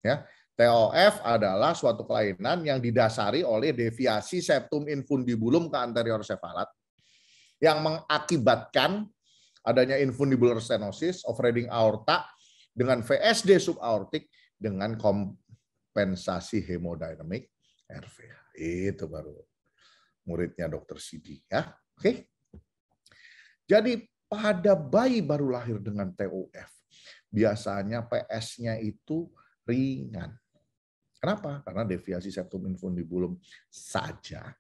Ya, TOF adalah suatu kelainan yang didasari oleh deviasi septum infundibulum ke anterior cefalat yang mengakibatkan adanya infundibular stenosis, overriding aorta dengan VSD subaortik dengan kompensasi hemodinamik RVH. Itu baru muridnya dokter Sidi ya. Oke. Jadi pada bayi baru lahir dengan TOF, biasanya PS-nya itu ringan. Kenapa? Karena deviasi septum infundibulum saja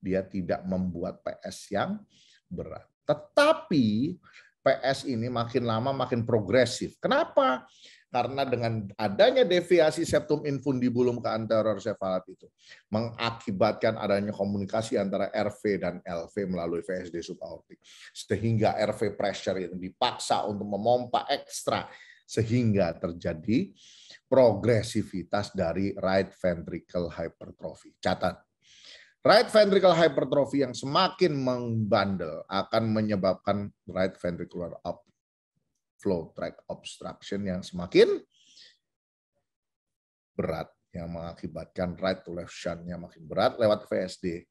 dia tidak membuat PS yang berat. Tetapi PS ini makin lama makin progresif. Kenapa? Karena dengan adanya deviasi septum infundibulum ke anterior sefalat itu mengakibatkan adanya komunikasi antara RV dan LV melalui VSD subaortik. Sehingga RV pressure itu dipaksa untuk memompa ekstra sehingga terjadi progresivitas dari right ventricle hypertrophy. Catat, Right ventricle hypertrophy yang semakin membandel akan menyebabkan right ventricular up flow tract obstruction yang semakin berat yang mengakibatkan right to left shunt yang makin berat lewat VSD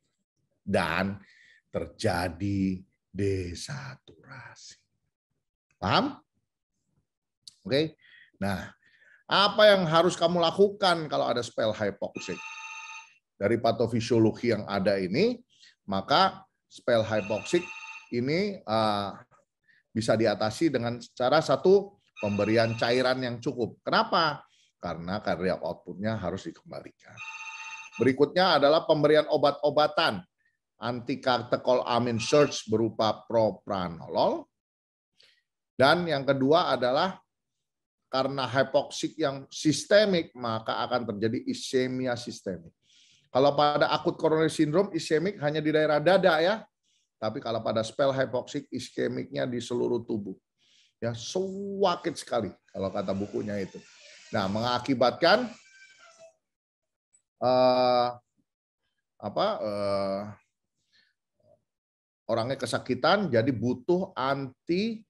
dan terjadi desaturasi. Paham? Oke. Nah, apa yang harus kamu lakukan kalau ada spell hypoxic? dari patofisiologi yang ada ini, maka spell hypoxic ini ah, bisa diatasi dengan cara satu pemberian cairan yang cukup. Kenapa? Karena karya outputnya harus dikembalikan. Berikutnya adalah pemberian obat-obatan anti kartekol amin search berupa propranolol. Dan yang kedua adalah karena hipoksik yang sistemik maka akan terjadi isemia sistemik. Kalau pada akut koroner sindrom iskemik hanya di daerah dada ya. Tapi kalau pada spell hypoxic, iskemiknya di seluruh tubuh. Ya, sewakit sekali kalau kata bukunya itu. Nah, mengakibatkan uh, apa uh, orangnya kesakitan, jadi butuh anti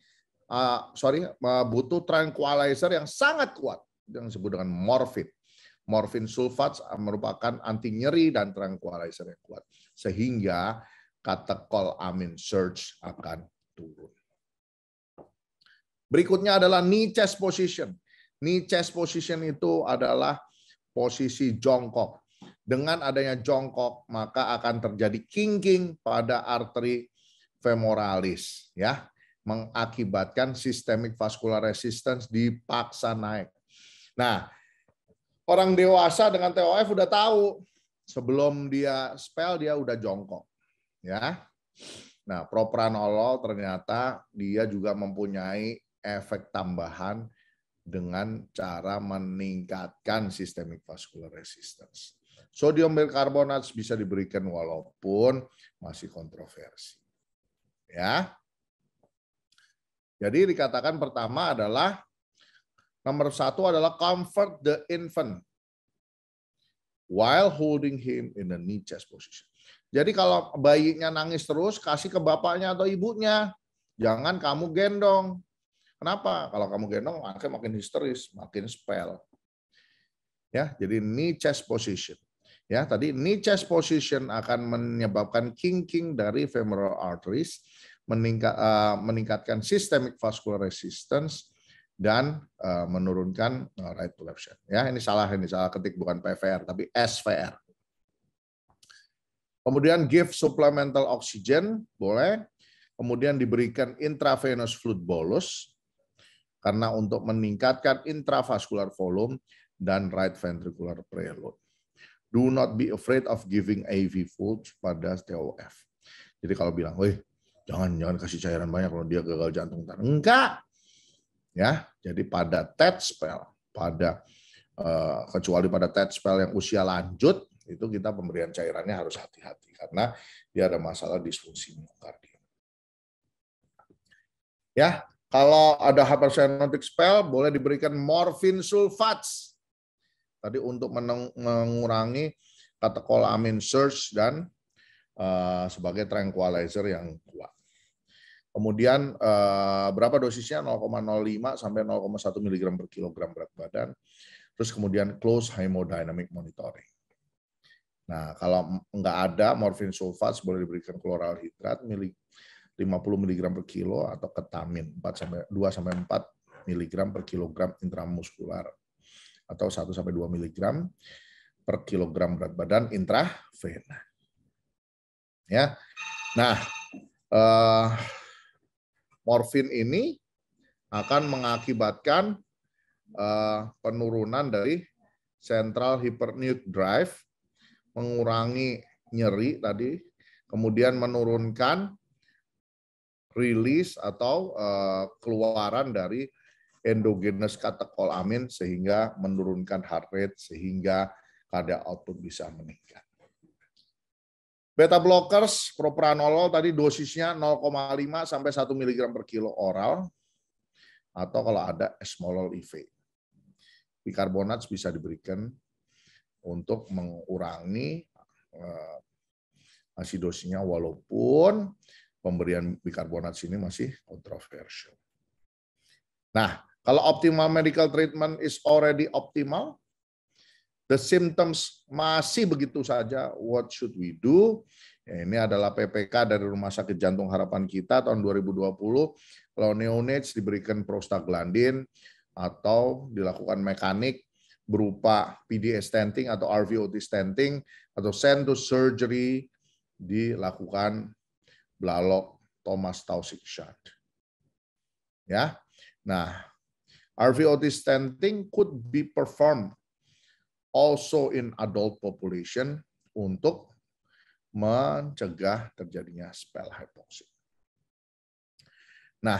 uh, sorry uh, butuh tranquilizer yang sangat kuat yang disebut dengan morfin. Morfin sulfat merupakan anti nyeri dan tranquilizer yang kuat. Sehingga katekol amin surge akan turun. Berikutnya adalah knee chest position. Knee chest position itu adalah posisi jongkok. Dengan adanya jongkok, maka akan terjadi kinking pada arteri femoralis. ya Mengakibatkan sistemik vascular resistance dipaksa naik. Nah, orang dewasa dengan TOF udah tahu sebelum dia spell dia udah jongkok ya nah propranolol ternyata dia juga mempunyai efek tambahan dengan cara meningkatkan sistemik vascular resistance. Sodium bicarbonate bisa diberikan walaupun masih kontroversi. Ya. Jadi dikatakan pertama adalah Nomor satu adalah comfort the infant while holding him in a knee chest position. Jadi kalau bayinya nangis terus, kasih ke bapaknya atau ibunya. Jangan kamu gendong. Kenapa? Kalau kamu gendong, makin makin histeris, makin spell. Ya, jadi knee chest position. Ya, tadi knee chest position akan menyebabkan kinking dari femoral arteries, meningkat, uh, eh, meningkatkan systemic vascular resistance, dan uh, menurunkan uh, right to left share. Ya, ini salah ini salah ketik bukan PVR tapi SVR. Kemudian give supplemental oxygen boleh. Kemudian diberikan intravenous fluid bolus karena untuk meningkatkan intravascular volume dan right ventricular preload. Do not be afraid of giving AV food pada TOF. Jadi kalau bilang, "Wih, jangan jangan kasih cairan banyak kalau dia gagal jantung." Enggak, ya. Jadi pada TED spell, pada eh, kecuali pada TED spell yang usia lanjut itu kita pemberian cairannya harus hati-hati karena dia ada masalah disfungsi miokardium. Ya, kalau ada hypersenotic spell boleh diberikan morfin sulfats. Tadi untuk mengurangi katekolamin surge dan uh, sebagai tranquilizer yang kuat. Kemudian eh, berapa dosisnya 0,05 sampai 0,1 mg per kilogram berat badan. Terus kemudian close hemodynamic monitoring. Nah, kalau nggak ada morfin sulfat boleh diberikan kloral hidrat milik 50 mg per kilo atau ketamin 4 sampai 2 sampai 4 mg per kilogram intramuskular atau 1 sampai 2 mg per kilogram berat badan intravena. Ya. Nah, eh, morfin ini akan mengakibatkan uh, penurunan dari central hyperacute drive, mengurangi nyeri tadi, kemudian menurunkan rilis atau uh, keluaran dari endogenous catecholamine sehingga menurunkan heart rate sehingga kadar output bisa meningkat. Beta blockers propranolol tadi dosisnya 0,5 sampai 1 mg per kilo oral atau kalau ada esmolol IV. bicarbonat bisa diberikan untuk mengurangi eh, asidosinya walaupun pemberian bicarbonat sini masih kontroversial. Nah, kalau optimal medical treatment is already optimal, the symptoms masih begitu saja, what should we do? Ya, ini adalah PPK dari Rumah Sakit Jantung Harapan Kita tahun 2020. Kalau neonates diberikan prostaglandin atau dilakukan mekanik berupa PDA stenting atau RVOT stenting atau send to surgery dilakukan blalok Thomas Taussig shot. Ya. Nah, RVOT stenting could be performed also in adult population untuk mencegah terjadinya spell hypoxia. Nah,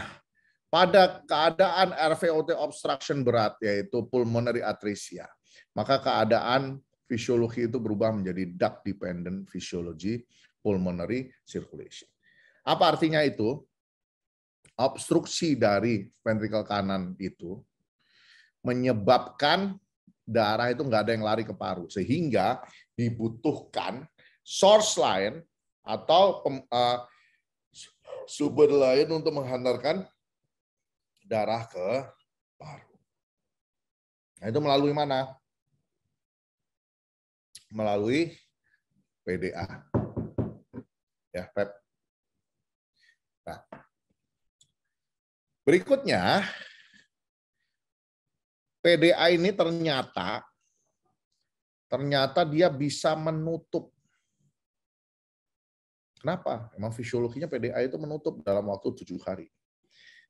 pada keadaan RVOT obstruction berat yaitu pulmonary atresia, maka keadaan fisiologi itu berubah menjadi duct dependent physiology pulmonary circulation. Apa artinya itu? Obstruksi dari ventrikel kanan itu menyebabkan darah itu nggak ada yang lari ke paru. Sehingga dibutuhkan source lain atau pem, uh, sumber lain untuk menghantarkan darah ke paru. Nah, itu melalui mana? Melalui PDA. Ya, PEP. Nah, berikutnya PDA ini ternyata ternyata dia bisa menutup. Kenapa? Emang fisiologinya PDA itu menutup dalam waktu tujuh hari.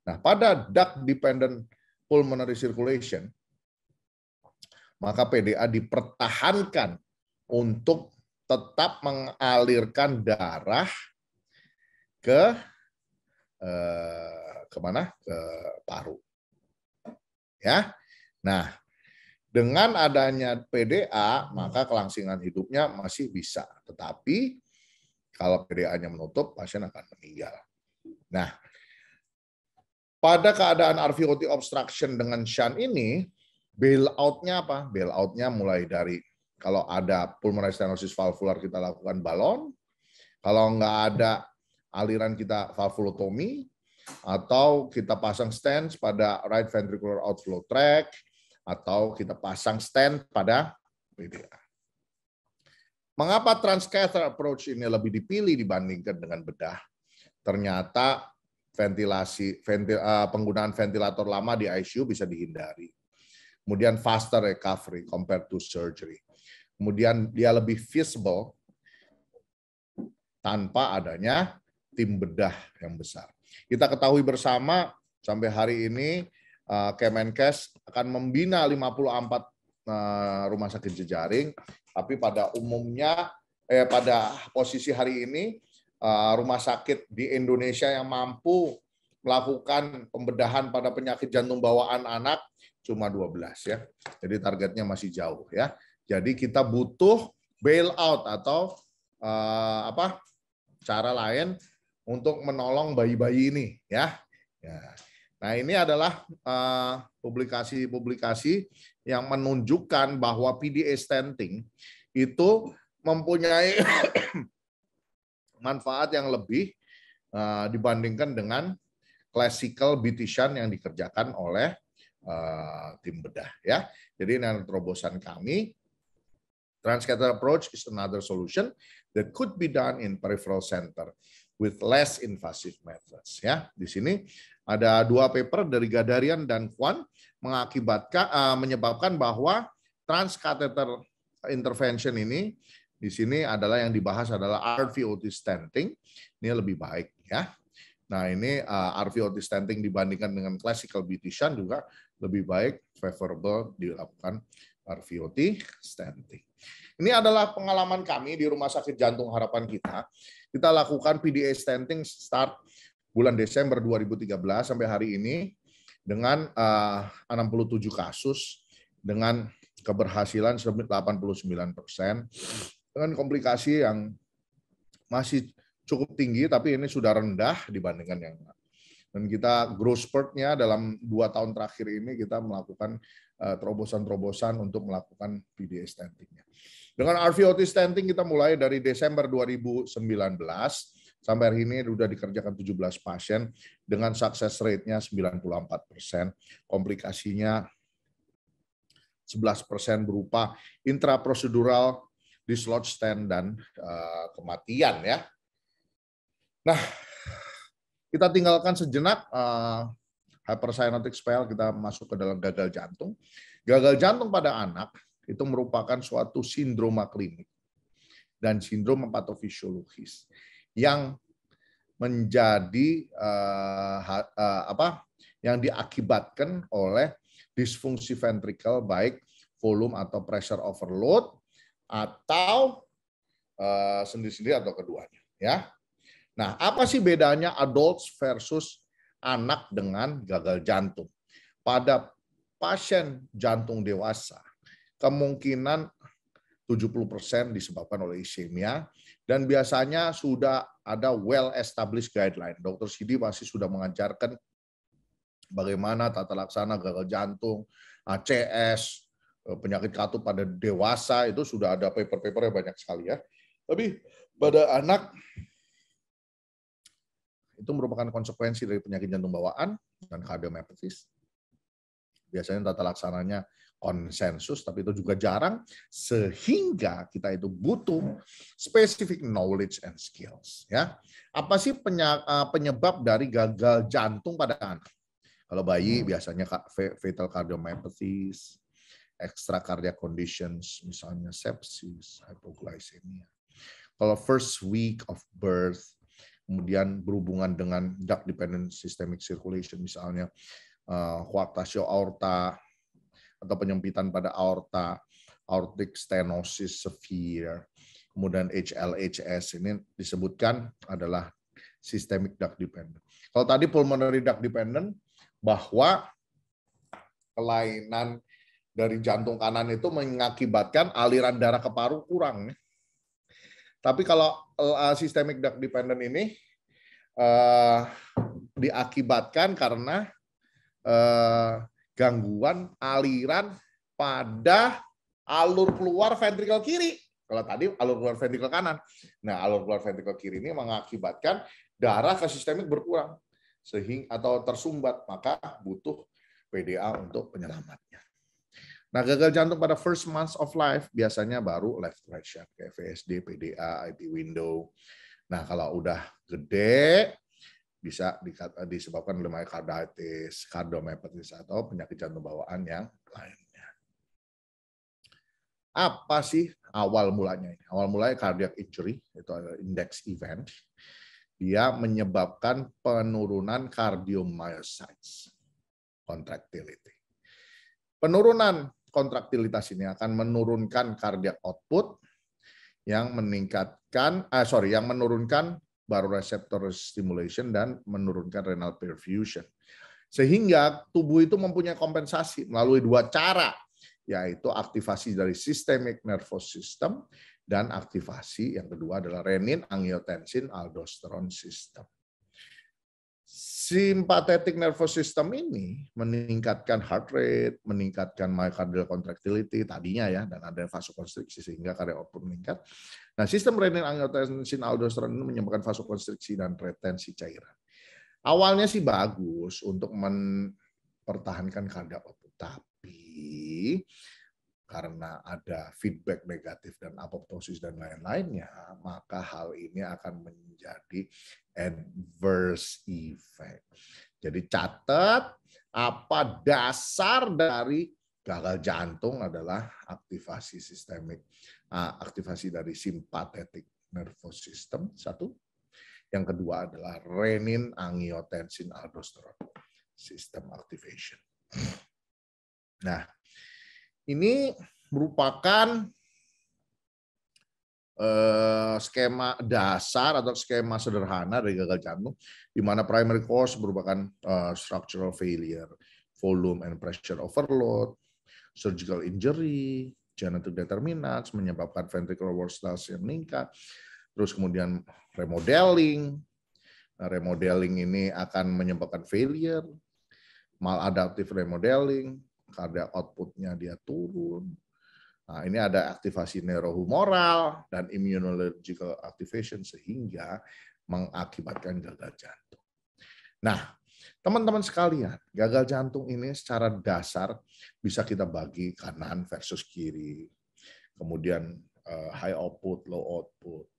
Nah, pada duct dependent pulmonary circulation, maka PDA dipertahankan untuk tetap mengalirkan darah ke eh, kemana? Ke paru. Ya, Nah, dengan adanya PDA, maka kelangsingan hidupnya masih bisa. Tetapi kalau PDA-nya menutup, pasien akan meninggal. Nah, pada keadaan RVOT obstruction dengan shan ini, bailout-nya apa? Bailout-nya mulai dari kalau ada pulmonary stenosis valvular kita lakukan balon, kalau nggak ada aliran kita valvulotomi, atau kita pasang stents pada right ventricular outflow Track atau kita pasang stand pada media. Mengapa transcatheter approach ini lebih dipilih dibandingkan dengan bedah? Ternyata ventilasi ventil, eh, penggunaan ventilator lama di ICU bisa dihindari. Kemudian faster recovery compared to surgery. Kemudian dia lebih feasible tanpa adanya tim bedah yang besar. Kita ketahui bersama sampai hari ini Eh, Kemenkes akan membina 54 eh, rumah sakit jejaring, tapi pada umumnya eh pada posisi hari ini eh, rumah sakit di Indonesia yang mampu melakukan pembedahan pada penyakit jantung bawaan anak cuma 12 ya. Jadi targetnya masih jauh ya. Jadi kita butuh bailout atau uh, apa cara lain untuk menolong bayi-bayi ini ya. ya. Nah, ini adalah publikasi-publikasi eh, uh, yang menunjukkan bahwa PDA stenting itu mempunyai manfaat yang lebih uh, dibandingkan dengan classical beautician yang dikerjakan oleh uh, tim bedah ya. Jadi ini terobosan kami. Transcatheter approach is another solution that could be done in peripheral center with less invasive methods ya. Di sini ada dua paper dari Gadarian dan Kwan mengakibatkan uh, menyebabkan bahwa transcatheter intervention ini di sini adalah yang dibahas adalah RVOT stenting. Ini lebih baik ya. Nah, ini uh, eh, RVOT stenting dibandingkan dengan classical beautician juga lebih baik favorable dilakukan RVOT stenting. Ini adalah pengalaman kami di Rumah Sakit Jantung Harapan kita. Kita lakukan PDA stenting start bulan Desember 2013 sampai hari ini dengan ah, uh, 67 kasus dengan keberhasilan 89 persen dengan komplikasi yang masih cukup tinggi tapi ini sudah rendah dibandingkan yang dan kita growth spurtnya dalam dua tahun terakhir ini kita melakukan ah, terobosan-terobosan untuk melakukan PDA stentingnya. Dengan RVOT stenting kita mulai dari Desember 2019 Sampai hari ini sudah dikerjakan 17 pasien dengan success rate-nya 94 persen. Komplikasinya 11 persen berupa intraprosedural dislodge stand dan uh, kematian ya. Nah, kita tinggalkan sejenak uh, eh, hypercyanotic spell, kita masuk ke dalam gagal jantung. Gagal jantung pada anak itu merupakan suatu sindroma klinik dan sindrom patofisiologis yang menjadi uh, uh, apa yang diakibatkan oleh disfungsi ventrikel baik volume atau pressure overload atau sendiri eh, sendiri-sendiri atau keduanya ya. Nah, apa sih bedanya adults versus anak dengan gagal jantung? Pada pasien jantung dewasa, kemungkinan 70% disebabkan oleh isemia dan biasanya sudah ada well established guideline. Dokter Sidi pasti sudah mengajarkan bagaimana tata laksana gagal jantung, ACS, eh, penyakit katup pada dewasa itu sudah ada paper yang banyak sekali ya. Tapi pada anak itu merupakan konsekuensi dari penyakit jantung bawaan dan kardiomyopatis. Biasanya tata laksananya konsensus, tapi itu juga jarang, sehingga kita itu butuh specific knowledge and skills. Ya, apa sih eh, penyebab dari gagal jantung pada anak? Kalau bayi hmm. biasanya fatal cardiomyopathy, extra cardiac conditions, misalnya sepsis, hypoglycemia. Kalau first week of birth, kemudian berhubungan dengan duct dependent systemic circulation, misalnya uh, aorta, atau penyempitan pada aorta, aortic stenosis severe, kemudian HLHS ini disebutkan adalah systemic duct dependent. Kalau tadi pulmonary duct dependent bahwa kelainan dari jantung kanan itu mengakibatkan aliran darah ke paru kurang. Tapi kalau eh, systemic duct dependent ini eh, diakibatkan karena eh, gangguan aliran pada alur keluar ventrikel kiri. Kalau tadi alur keluar ventrikel kanan. Nah, alur keluar ventrikel kiri ini mengakibatkan darah ke sistemik berkurang sehingga atau tersumbat, maka butuh PDA untuk penyelamatnya. Nah, gagal jantung pada first months of life biasanya baru left right shaft, kayak VSD, PDA, IP window. Nah, kalau udah gede, bisa disebabkan oleh myocarditis, cardiomyopatis atau penyakit jantung bawaan yang lainnya. Apa sih awal mulanya ini? Awal mulanya cardiac injury itu adalah index event. Dia menyebabkan penurunan cardiomyocytes contractility. Penurunan kontraktilitas ini akan menurunkan cardiac output yang meningkatkan ah sorry yang menurunkan reseptor stimulation dan menurunkan renal perfusion. Sehingga tubuh itu mempunyai kompensasi melalui dua cara, yaitu aktivasi dari systemic nervous system dan aktivasi yang kedua adalah renin, angiotensin, aldosterone system. Sympathetic nervous system ini meningkatkan heart rate, meningkatkan myocardial contractility tadinya ya, dan ada vasokonstriksi sehingga output meningkat Nah, sistem renin angiotensin aldosteron ini menyebabkan vasokonstriksi dan retensi cairan. Awalnya sih bagus untuk mempertahankan kadar otot, tapi karena ada feedback negatif dan apoptosis dan lain-lainnya, maka hal ini akan menjadi adverse effect. Jadi catat apa dasar dari gagal jantung adalah aktivasi sistemik Ah, aktivasi dari simpatetik nervous system satu. Yang kedua adalah renin angiotensin aldosterone system activation. Nah, ini merupakan eh, skema dasar atau skema sederhana dari gagal jantung, di mana primary cause merupakan eh, structural failure, volume and pressure overload, surgical injury, genetic determinants, menyebabkan ventricular wall stress yang meningkat, terus kemudian remodeling. Nah, remodeling ini akan menyebabkan failure, maladaptive remodeling, karena outputnya dia turun. Nah, ini ada aktivasi neurohumoral dan immunological activation sehingga mengakibatkan gagal jantung. Nah, Teman-teman sekalian, gagal jantung ini secara dasar bisa kita bagi kanan versus kiri, kemudian eh, high output, low output,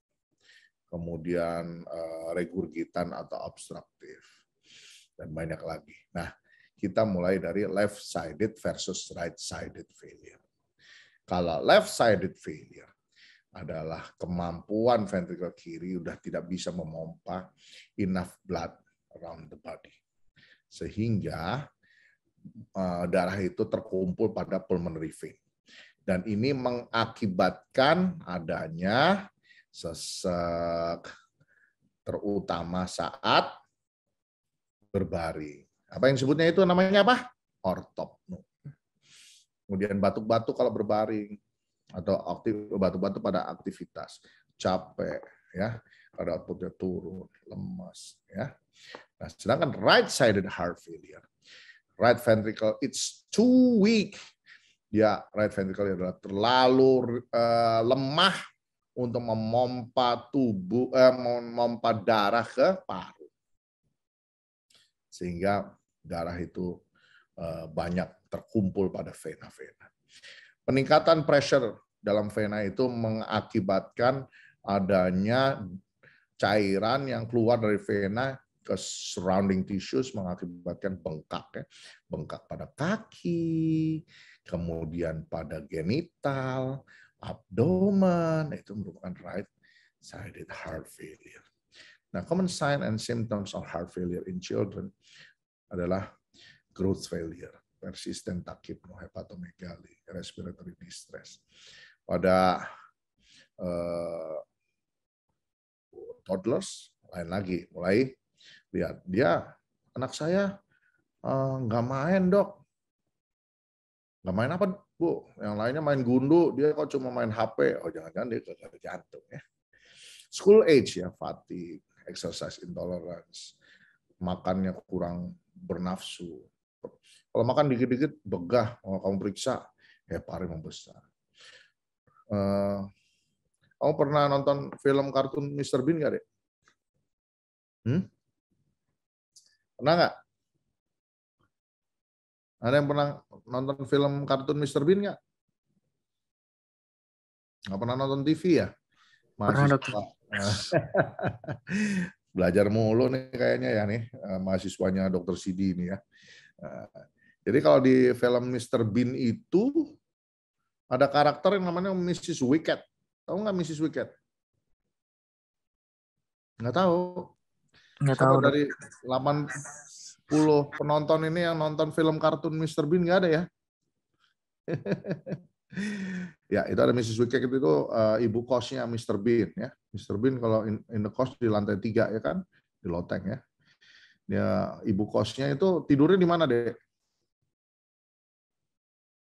kemudian eh, regurgitan atau obstruktif, dan banyak lagi. Nah, kita mulai dari left-sided versus right-sided failure. Kalau left-sided failure adalah kemampuan ventrikel kiri sudah tidak bisa memompa enough blood around the body sehingga eh, darah itu terkumpul pada pulmonary vein. Dan ini mengakibatkan adanya sesek terutama saat berbaring. Apa yang disebutnya itu namanya apa? Ortopno. Kemudian batuk-batuk kalau berbaring atau batuk-batuk pada aktivitas, capek ya pada outputnya turun, lemas. Ya. Nah, sedangkan right-sided heart failure, right ventricle it's too weak. Ya, right ventricle adalah terlalu uh, lemah untuk memompa tubuh, eh, memompa darah ke paru, sehingga darah itu uh, banyak terkumpul pada vena-vena. Peningkatan pressure dalam vena itu mengakibatkan adanya cairan yang keluar dari vena ke surrounding tissues mengakibatkan bengkak ya. Bengkak pada kaki, kemudian pada genital, abdomen, itu merupakan right sided heart failure. Nah, common sign and symptoms of heart failure in children adalah growth failure, persistent tachypnohepatomegaly, respiratory distress. Pada eh, toddlers lain lagi mulai lihat dia anak saya eh, nggak uh, main dok nggak main apa bu yang lainnya main gundu dia kok cuma main HP oh jangan-jangan dia gagal jantung ya school age ya fatigue exercise intolerance makannya kurang bernafsu kalau makan dikit-dikit begah kalau kamu periksa hepari ya, membesar eh, kamu pernah nonton film kartun Mr. Bean nggak, Dek? Hmm? Pernah nggak? Ada yang pernah nonton film kartun Mr. Bean nggak? Nggak pernah nonton TV ya? Masih Belajar mulu nih kayaknya ya nih, eh, mahasiswanya Dr. Sidi ini ya. Eh, jadi kalau di film Mr. Bean itu ada karakter yang namanya Mrs. Wicked. Tahu nggak Mrs. wicket? Nggak tahu. Nggak tahu. Dari 80 penonton ini yang nonton film kartun Mr. Bean nggak ada ya? ya itu ada Mrs. wicket itu, uh, ibu kosnya Mr. Bean ya. Mr. Bean kalau in, in the kos di lantai tiga ya kan di loteng ya. ya ibu kosnya itu tidurnya di mana deh?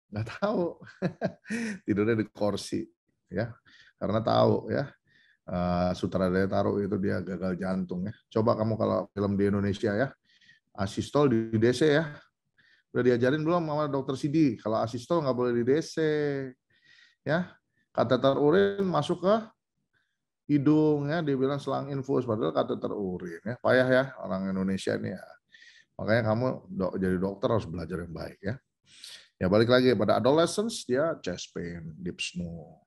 Nggak tahu. tidurnya di kursi ya karena tahu ya eh, sutradara taruh itu dia gagal jantung ya. Coba kamu kalau film di Indonesia ya, asistol di DC ya. Udah diajarin belum sama dokter Sidi kalau asistol nggak boleh di DC ya. Kateter urin masuk ke hidung ya, dibilang selang infus padahal kateter urin ya. Payah ya orang Indonesia ini ya. Makanya kamu dok, jadi dokter harus belajar yang baik ya. Ya balik lagi pada adolescence dia chest pain, deep snow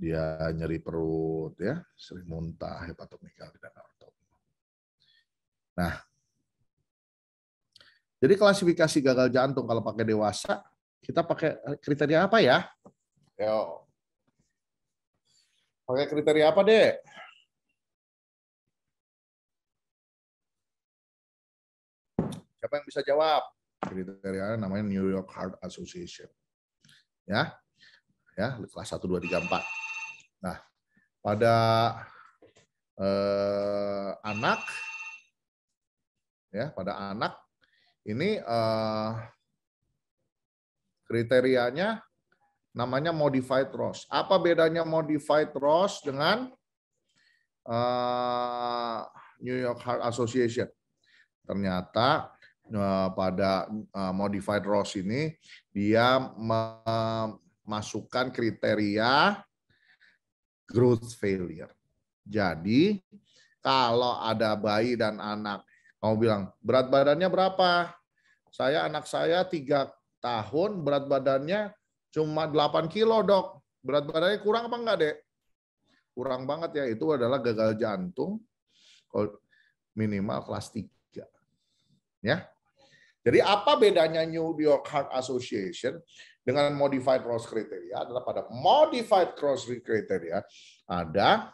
dia nyeri perut ya, sering muntah, hepatomegali dan ortomi. Nah, jadi klasifikasi gagal jantung kalau pakai dewasa, kita pakai eh, kriteria apa ya? Yo. Pakai kriteria apa, deh? Siapa yang bisa jawab? Kriteria namanya New York Heart Association. Ya. Ya, kelas 1 2 3 4. Nah, pada eh, anak, ya pada anak ini eh, kriterianya namanya modified ROS. Apa bedanya modified ROS dengan eh, New York Heart Association? Ternyata eh, pada eh, modified ROS ini dia memasukkan kriteria growth failure. Jadi kalau ada bayi dan anak, kamu bilang berat badannya berapa? Saya anak saya tiga tahun berat badannya cuma 8 kilo dok. Berat badannya kurang apa enggak dek? Kurang banget ya itu adalah gagal jantung minimal kelas 3. Ya. Jadi apa bedanya New York Heart Association dengan modified cross criteria adalah pada modified cross criteria ada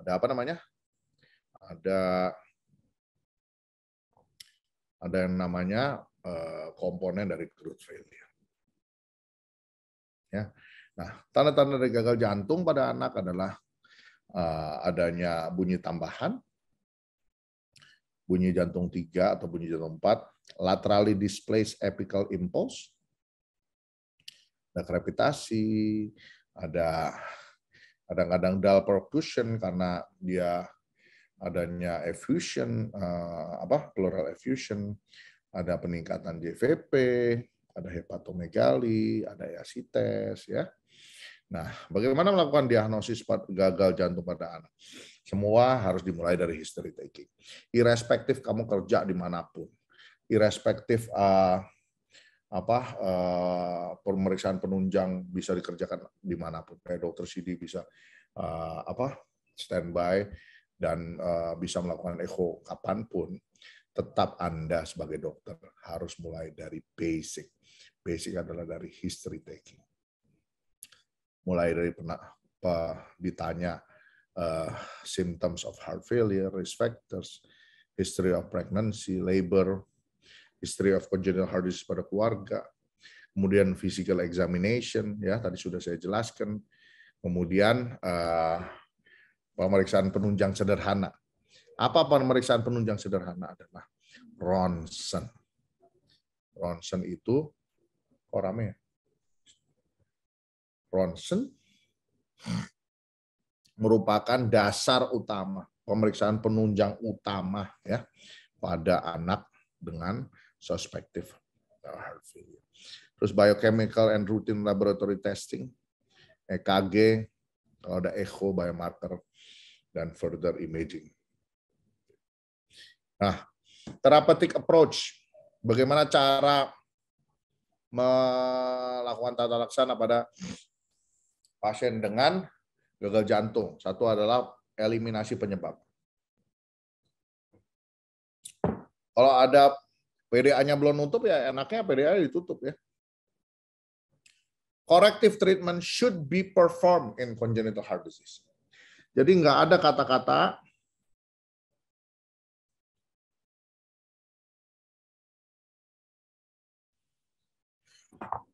ada apa namanya? Ada ada yang namanya uh, komponen dari crude failure. Ya. Nah, tanda-tanda dari gagal jantung pada anak adalah uh, adanya bunyi tambahan, bunyi jantung tiga atau bunyi jantung empat, laterally displaced apical impulse, ada gravitasi, ada kadang-kadang dull percussion karena dia adanya effusion uh, apa pleural effusion, ada peningkatan JVP, ada hepatomegali, ada yasites ya. Nah, bagaimana melakukan diagnosis gagal jantung pada anak? Semua harus dimulai dari history taking. Irrespective kamu kerja dimanapun, irrespective uh, apa uh, pemeriksaan penunjang bisa dikerjakan dimanapun. Kayak dokter CD bisa uh, apa standby dan uh, bisa melakukan echo kapanpun. Tetap Anda sebagai dokter harus mulai dari basic. Basic adalah dari history taking. Mulai dari pernah ditanya uh, symptoms of heart failure, risk factors, history of pregnancy, labor, history of congenital heart disease pada keluarga, kemudian physical examination ya tadi sudah saya jelaskan, kemudian uh, pemeriksaan penunjang sederhana. Apa pemeriksaan penunjang sederhana adalah ronsen. Ronsen itu orangnya ronsen merupakan dasar utama pemeriksaan penunjang utama ya pada anak dengan suspective heart failure. Terus biochemical and routine laboratory testing, EKG, kalau ada echo biomarker, dan further imaging. Nah, therapeutic approach, bagaimana cara melakukan tata laksana pada pasien dengan gagal jantung. Satu adalah eliminasi penyebab. Kalau ada PDA-nya belum nutup ya enaknya PDA ditutup ya. Corrective treatment should be performed in congenital heart disease. Jadi nggak ada kata-kata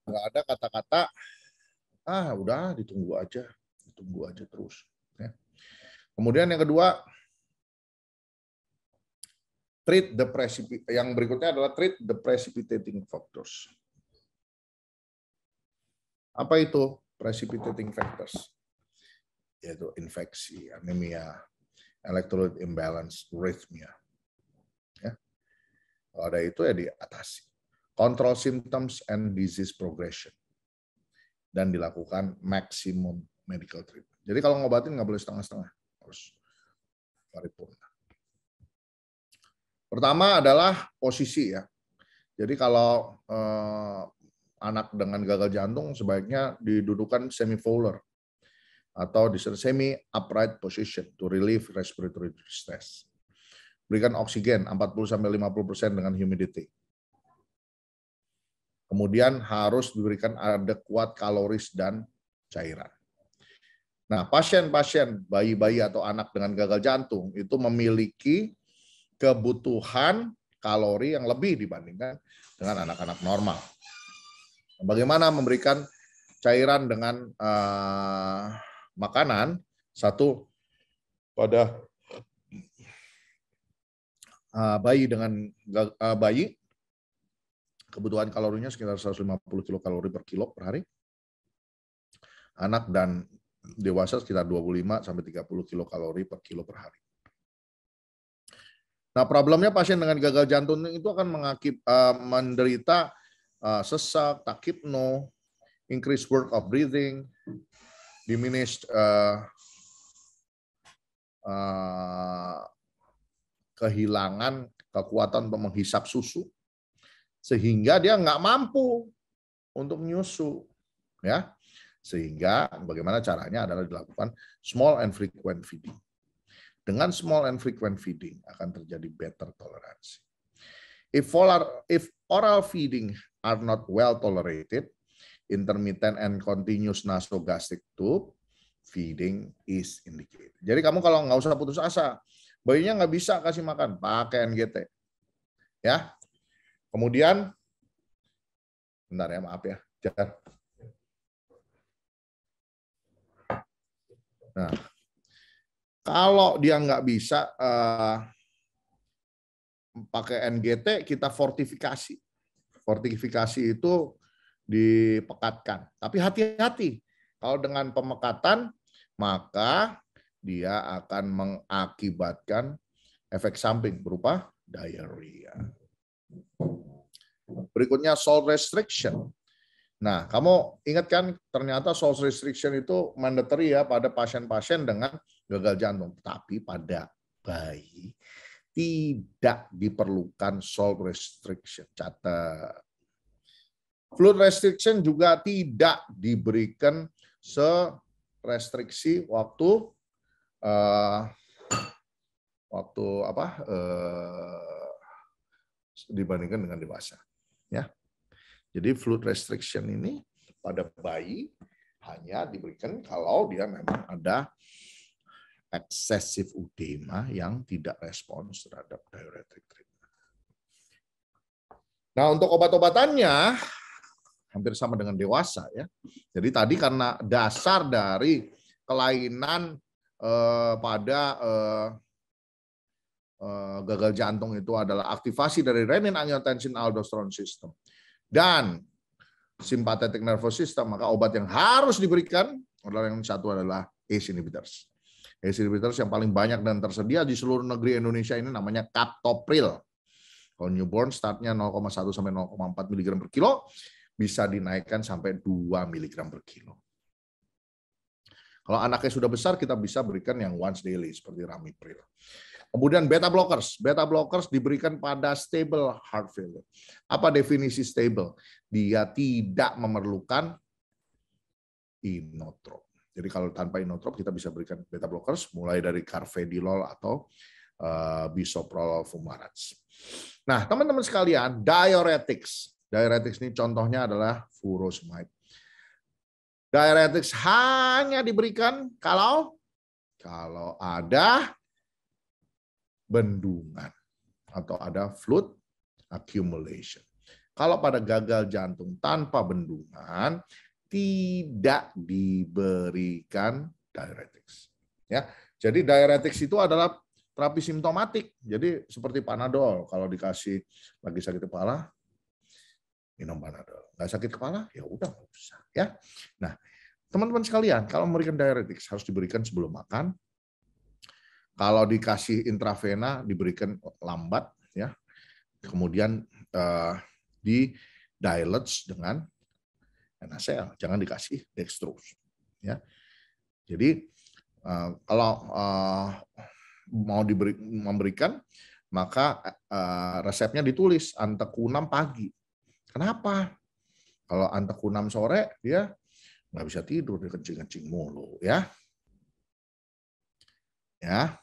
nggak ada kata-kata ah udah ditunggu aja ditunggu aja terus ya. kemudian yang kedua treat the yang berikutnya adalah treat the precipitating factors. Apa itu precipitating factors? Yaitu infeksi, anemia, electrolyte imbalance, arrhythmia. Ya. Kalau ada itu ya diatasi. Control symptoms and disease progression. Dan dilakukan maximum medical treatment. Jadi kalau ngobatin nggak boleh setengah-setengah. Harus paripurna. Pertama adalah posisi ya. Jadi kalau eh, anak dengan gagal jantung sebaiknya didudukan semi fowler atau di semi upright position to relieve respiratory distress. Berikan oksigen 40 sampai 50% dengan humidity. Kemudian harus diberikan adekuat kaloris dan cairan. Nah, pasien-pasien bayi-bayi atau anak dengan gagal jantung itu memiliki kebutuhan kalori yang lebih dibandingkan dengan anak-anak normal. Bagaimana memberikan cairan dengan uh, makanan? Satu pada uh, bayi dengan uh, bayi kebutuhan kalorinya sekitar 150 kilokalori per kilo per hari. Anak dan dewasa sekitar 25 sampai 30 kilokalori per kilo per hari. Nah, problemnya pasien dengan gagal jantung itu akan mengakib, uh, menderita uh, sesak, takipno, increased work of breathing, diminished uh, uh, kehilangan kekuatan untuk menghisap susu, sehingga dia nggak mampu untuk menyusu, ya. Sehingga bagaimana caranya adalah dilakukan small and frequent feeding. Dengan small and frequent feeding akan terjadi better toleransi. If oral, if oral feeding are not well tolerated, intermittent and continuous nasogastric tube feeding is indicated. Jadi kamu kalau nggak usah putus asa, bayinya nggak bisa kasih makan, pakai NGT. Ya. Kemudian, bentar ya, maaf ya. Jangan. Nah, kalau dia nggak bisa uh, pakai NGT, kita fortifikasi. Fortifikasi itu dipekatkan. Tapi hati-hati. Kalau dengan pemekatan, maka dia akan mengakibatkan efek samping berupa diarrhea. Berikutnya salt restriction. Nah, kamu ingat kan ternyata salt restriction itu mandatory ya pada pasien-pasien dengan gagal jantung. Tapi pada bayi tidak diperlukan salt restriction. Cata Fluid restriction juga tidak diberikan se restriksi waktu uh, waktu apa uh, dibandingkan dengan dewasa ya jadi fluid restriction ini pada bayi hanya diberikan kalau dia memang ada eksesif udema yang tidak respons terhadap diuretic Nah, untuk obat-obatannya hampir sama dengan dewasa ya. Jadi tadi karena dasar dari kelainan eh, pada eh, eh gagal jantung itu adalah aktivasi dari renin angiotensin aldosterone system dan simpatetik nervous system maka obat yang harus diberikan adalah yang satu adalah ACE inhibitors distributors yang paling banyak dan tersedia di seluruh negeri Indonesia ini namanya Captopril. Kalau newborn startnya 0,1 sampai 0,4 mg per kilo, bisa dinaikkan sampai 2 mg per kilo. Kalau anaknya sudah besar, kita bisa berikan yang once daily, seperti Ramipril. Kemudian beta blockers. Beta blockers diberikan pada stable heart failure. Apa definisi stable? Dia tidak memerlukan inotrop. Jadi kalau tanpa inotrop kita bisa berikan beta blockers mulai dari carvedilol atau uh, eh, bisoprolol fumarates. Nah, teman-teman sekalian, diuretics. Diuretics ini contohnya adalah furosemide. Diuretics hanya diberikan kalau kalau ada bendungan atau ada fluid accumulation. Kalau pada gagal jantung tanpa bendungan, tidak diberikan diuretics. Ya, jadi diuretics itu adalah terapi simptomatik. Jadi seperti panadol, kalau dikasih lagi sakit kepala, minum panadol. Nggak sakit kepala, ya udah nggak usah. Ya, nah teman-teman sekalian, kalau memberikan diuretics harus diberikan sebelum makan. Kalau dikasih intravena diberikan lambat, ya. Kemudian uh, di dilates dengan NaCl, jangan dikasih dextrose. Ya. Jadi eh, kalau eh, mau diberi, memberikan maka eh, resepnya ditulis antekunam pagi. Kenapa? Kalau antekunam sore ya nggak bisa tidur, dia kencing-kencing mulu ya. Ya.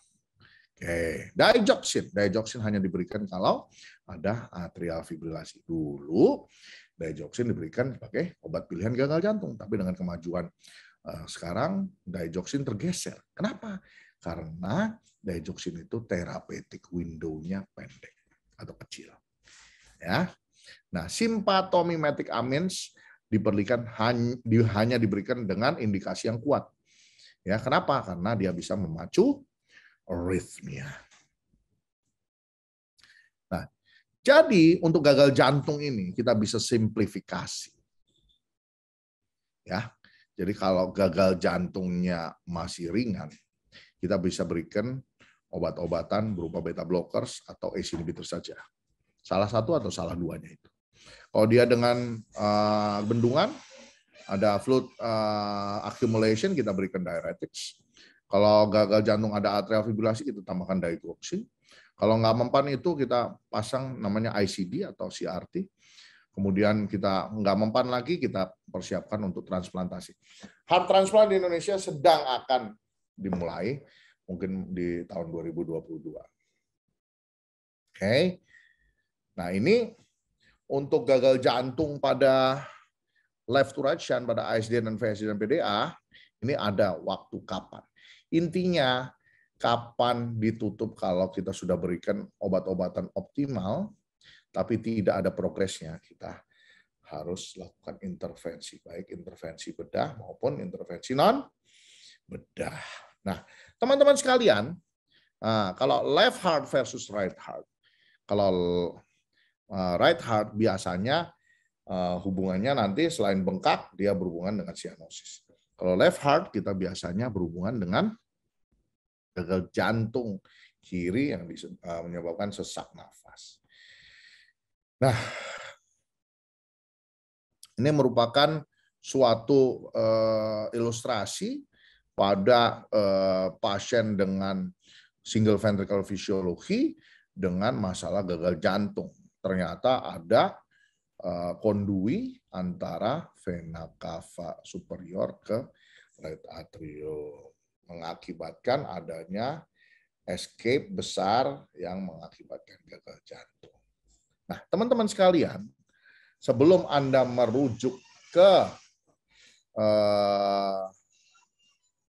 Oke, digoxin. Digoxin hanya diberikan kalau ada atrial fibrilasi dulu digoxin diberikan sebagai obat pilihan gagal jantung. Tapi dengan kemajuan eh, sekarang digoxin tergeser. Kenapa? Karena digoxin itu terapeutik window-nya pendek atau kecil. Ya. Nah, simpatomimetic amines diberikan hanya diberikan dengan indikasi yang kuat. Ya, kenapa? Karena dia bisa memacu arrhythmia. Jadi untuk gagal jantung ini kita bisa simplifikasi. Ya. Jadi kalau gagal jantungnya masih ringan, kita bisa berikan obat-obatan berupa beta blockers atau ACE inhibitor saja. Salah satu atau salah duanya itu. Kalau dia dengan uh, bendungan, ada fluid uh, accumulation, kita berikan diuretics. Kalau gagal jantung ada atrial fibrilasi, kita tambahkan digoxin. Kalau nggak mempan itu kita pasang namanya ICD atau CRT. Kemudian kita nggak mempan lagi, kita persiapkan untuk transplantasi. Heart transplant di Indonesia sedang akan dimulai mungkin di tahun 2022. Oke. Okay. Nah, ini untuk gagal jantung pada left to right shunt pada ASD dan VSD dan PDA ini ada waktu kapan. Intinya kapan ditutup kalau kita sudah berikan obat-obatan optimal, tapi tidak ada progresnya, kita harus lakukan intervensi, baik intervensi bedah maupun intervensi non bedah. Nah, teman-teman sekalian, ah, kalau left heart versus right heart, kalau ah, right heart biasanya ah, hubungannya nanti selain bengkak, dia berhubungan dengan cyanosis. Kalau left heart kita biasanya berhubungan dengan gagal jantung kiri yang eh, menyebabkan sesak nafas. Nah, ini merupakan suatu uh, ilustrasi pada uh, pasien dengan single ventricle fisiologi dengan masalah gagal jantung. Ternyata ada uh, kondui antara vena cava superior ke right atrium mengakibatkan adanya escape besar yang mengakibatkan gagal jantung. Nah, teman-teman sekalian, sebelum Anda merujuk ke eh,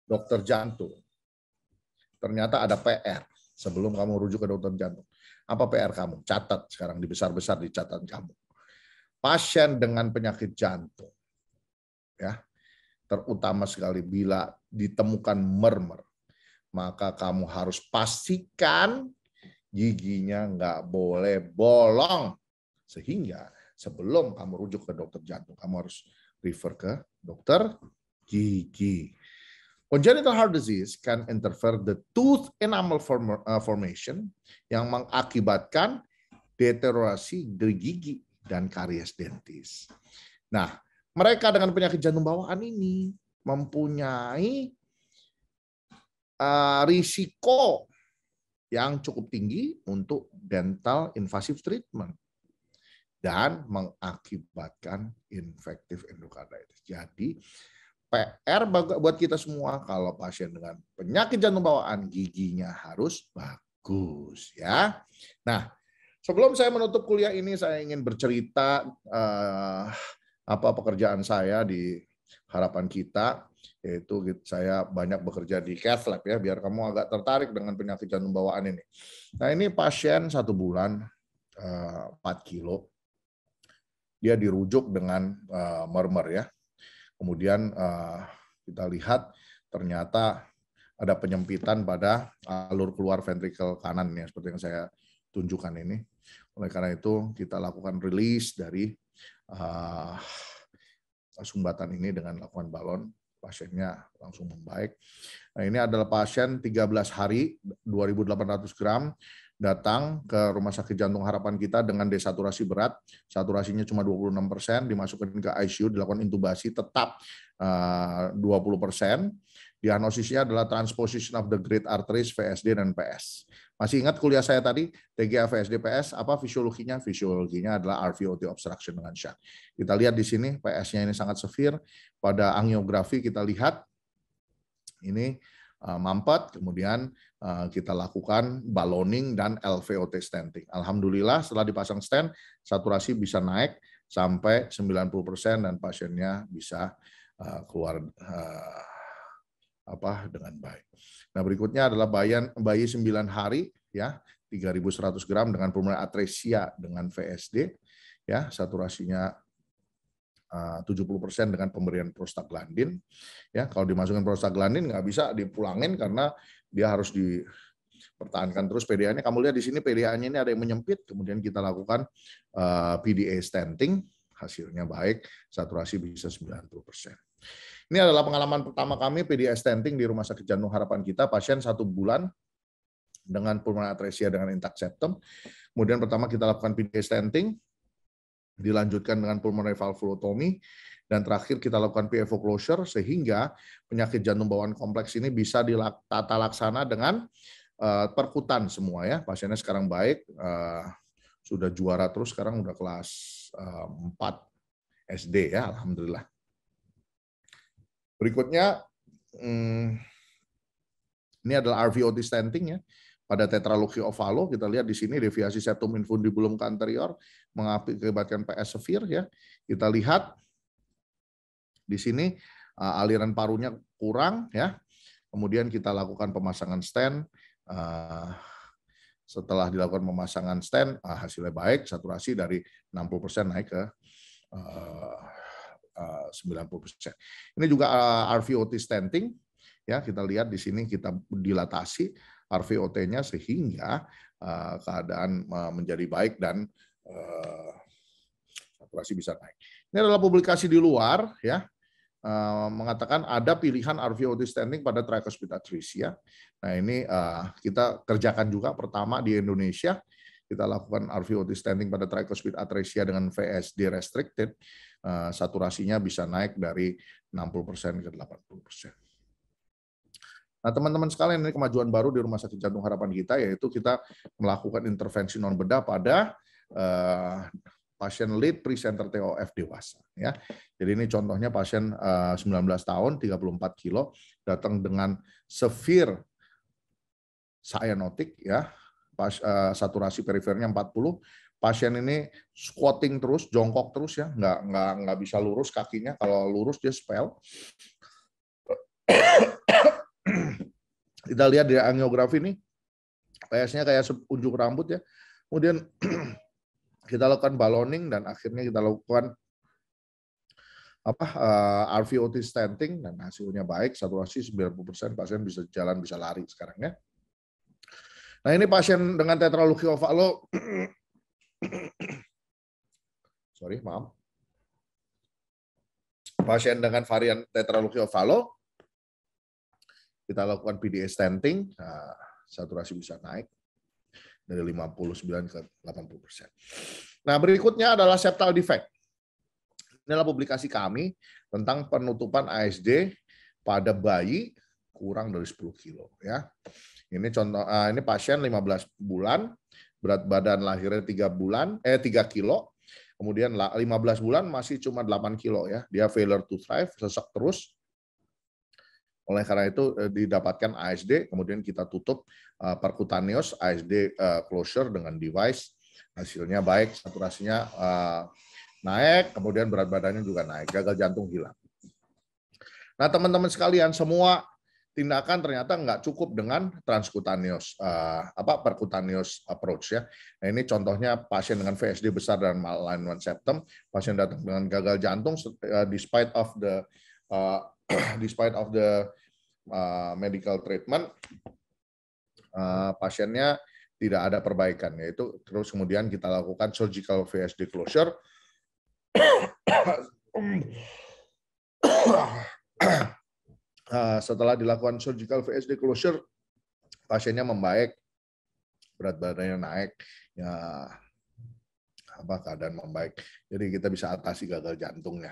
dokter jantung, ternyata ada PR sebelum kamu rujuk ke dokter jantung. Apa PR kamu? Catat sekarang dibesar-besar di catatan kamu. Pasien dengan penyakit jantung, ya terutama sekali bila ditemukan mermer, maka kamu harus pastikan giginya nggak boleh bolong. Sehingga sebelum kamu rujuk ke dokter jantung, kamu harus refer ke dokter gigi. Congenital heart disease can interfere the tooth enamel uh, formation yang mengakibatkan deteriorasi dari gigi dan karies dentis. Nah, mereka dengan penyakit jantung bawaan ini mempunyai uh, risiko yang cukup tinggi untuk dental invasive treatment dan mengakibatkan infektif endokarditis. Jadi PR buat kita semua kalau pasien dengan penyakit jantung bawaan giginya harus bagus ya. Nah, sebelum saya menutup kuliah ini saya ingin bercerita uh, apa pekerjaan saya di harapan kita yaitu saya banyak bekerja di cath lab ya biar kamu agak tertarik dengan penyakit jantung bawaan ini. Nah ini pasien satu bulan 4 eh, kilo dia dirujuk dengan eh, murmur ya. Kemudian eh, kita lihat ternyata ada penyempitan pada alur keluar ventrikel kanan ya seperti yang saya tunjukkan ini. Oleh karena itu kita lakukan rilis dari sumbatan ini dengan lakukan balon pasiennya langsung membaik. Nah, ini adalah pasien 13 hari 2800 gram datang ke Rumah Sakit Jantung Harapan kita dengan desaturasi berat, saturasinya cuma 26 persen, dimasukkan ke ICU, dilakukan intubasi tetap eh, uh, 20 persen. Diagnosisnya adalah transposition of the great arteries, VSD, dan PS. Masih ingat kuliah saya tadi TGAVS DPS apa fisiologinya? Fisiologinya adalah RVOT obstruction dengan shock. Kita lihat di sini PS-nya ini sangat severe. Pada angiografi kita lihat ini eh, mampet, kemudian eh, kita lakukan baloning dan LVOT stenting. Alhamdulillah setelah dipasang stent, saturasi bisa naik sampai 90% dan pasiennya bisa eh, keluar apa dengan baik. Nah, berikutnya adalah bayan, bayi 9 hari ya, 3100 gram dengan pemulihan atresia dengan VSD ya, saturasinya 70% ah, dengan pemberian prostaglandin. Ya, kalau dimasukkan prostaglandin nggak bisa dipulangin karena dia harus dipertahankan terus PDA-nya. Kamu lihat di sini PDA-nya ini ada yang menyempit, kemudian kita lakukan ah, PDA stenting, hasilnya baik, saturasi bisa 90%. Ini adalah pengalaman pertama kami PDS stenting di Rumah Sakit Jantung Harapan Kita, pasien satu bulan dengan pulmonar atresia dengan intak septum. Kemudian pertama kita lakukan PDS stenting, dilanjutkan dengan pulmonary valvulotomy, dan terakhir kita lakukan PFO closure sehingga penyakit jantung bawaan kompleks ini bisa ditata laksana dengan eh, perkutan semua ya. Pasiennya sekarang baik, eh, sudah juara terus sekarang udah kelas uh, 4 SD ya, alhamdulillah. Berikutnya, hmm, ini adalah RVOT stenting ya. Pada tetralogi ovalo, kita lihat di sini deviasi septum infundibulum ke anterior mengakibatkan PS severe ya. Kita lihat di sini eh, aliran parunya kurang ya. Kemudian kita lakukan pemasangan stent. Eh, setelah dilakukan pemasangan stent, eh, hasilnya baik, saturasi dari 60% naik ke 90%. Eh, ini juga eh, RVOT stenting ya kita lihat di sini kita dilatasi RVOT-nya sehingga eh, keadaan menjadi baik dan saturasi bisa naik. Ini adalah publikasi di luar ya mengatakan ada pilihan RVOT standing pada tricuspid Ya. Nah ini kita kerjakan juga pertama di Indonesia kita lakukan RVOT standing pada tricuspid atresia dengan VSD restricted Eh, saturasinya bisa naik dari 60% ke 80%. Nah, teman-teman sekalian ini kemajuan baru di Rumah Sakit Jantung Harapan kita yaitu kita melakukan intervensi non bedah pada uh, pasien lead presenter TOF dewasa ya. Jadi ini contohnya pasien uh, eh, 19 tahun 34 kilo datang dengan severe cyanotic ya pas, uh, saturasi perifernya 40 pasien ini squatting terus, jongkok terus ya, nggak nggak nggak bisa lurus kakinya. Kalau lurus dia spell. Kita lihat di angiografi ini, PS-nya kayak unjuk rambut ya. Kemudian kita lakukan baloning dan akhirnya kita lakukan apa uh, eh, RVOT stenting dan hasilnya baik, saturasi 90%, pasien bisa jalan, bisa lari sekarang ya. Nah, ini pasien dengan tetralogy of Allo, sorry, maaf. Pasien dengan varian tetraloxy kita lakukan PDA stenting, nah, saturasi bisa naik dari 59 ke 80 persen. Nah, berikutnya adalah septal defect. Ini adalah publikasi kami tentang penutupan ASD pada bayi kurang dari 10 kilo. Ya, ini contoh, eh, ini pasien 15 bulan berat badan lahirnya tiga bulan eh tiga kilo kemudian 15 bulan masih cuma 8 kilo ya dia failure to thrive sesak terus oleh karena itu eh, didapatkan ASD, kemudian kita tutup eh, perkutaneous ASD eh, closure dengan device. Hasilnya baik, saturasinya naik, kemudian berat badannya juga naik, gagal jantung hilang. Nah, teman-teman sekalian, semua tindakan ternyata nggak cukup dengan transcutaneous uh, apa percutaneous approach ya. Nah, ini contohnya pasien dengan VSD besar dan malignant septum, pasien datang dengan gagal jantung uh, despite of the uh, despite of the uh, medical treatment uh, pasiennya tidak ada perbaikan yaitu terus kemudian kita lakukan surgical VSD closure Eh, setelah dilakukan surgical VSD closure, pasiennya membaik, berat badannya naik, ya apa keadaan membaik. Jadi kita bisa atasi gagal jantungnya.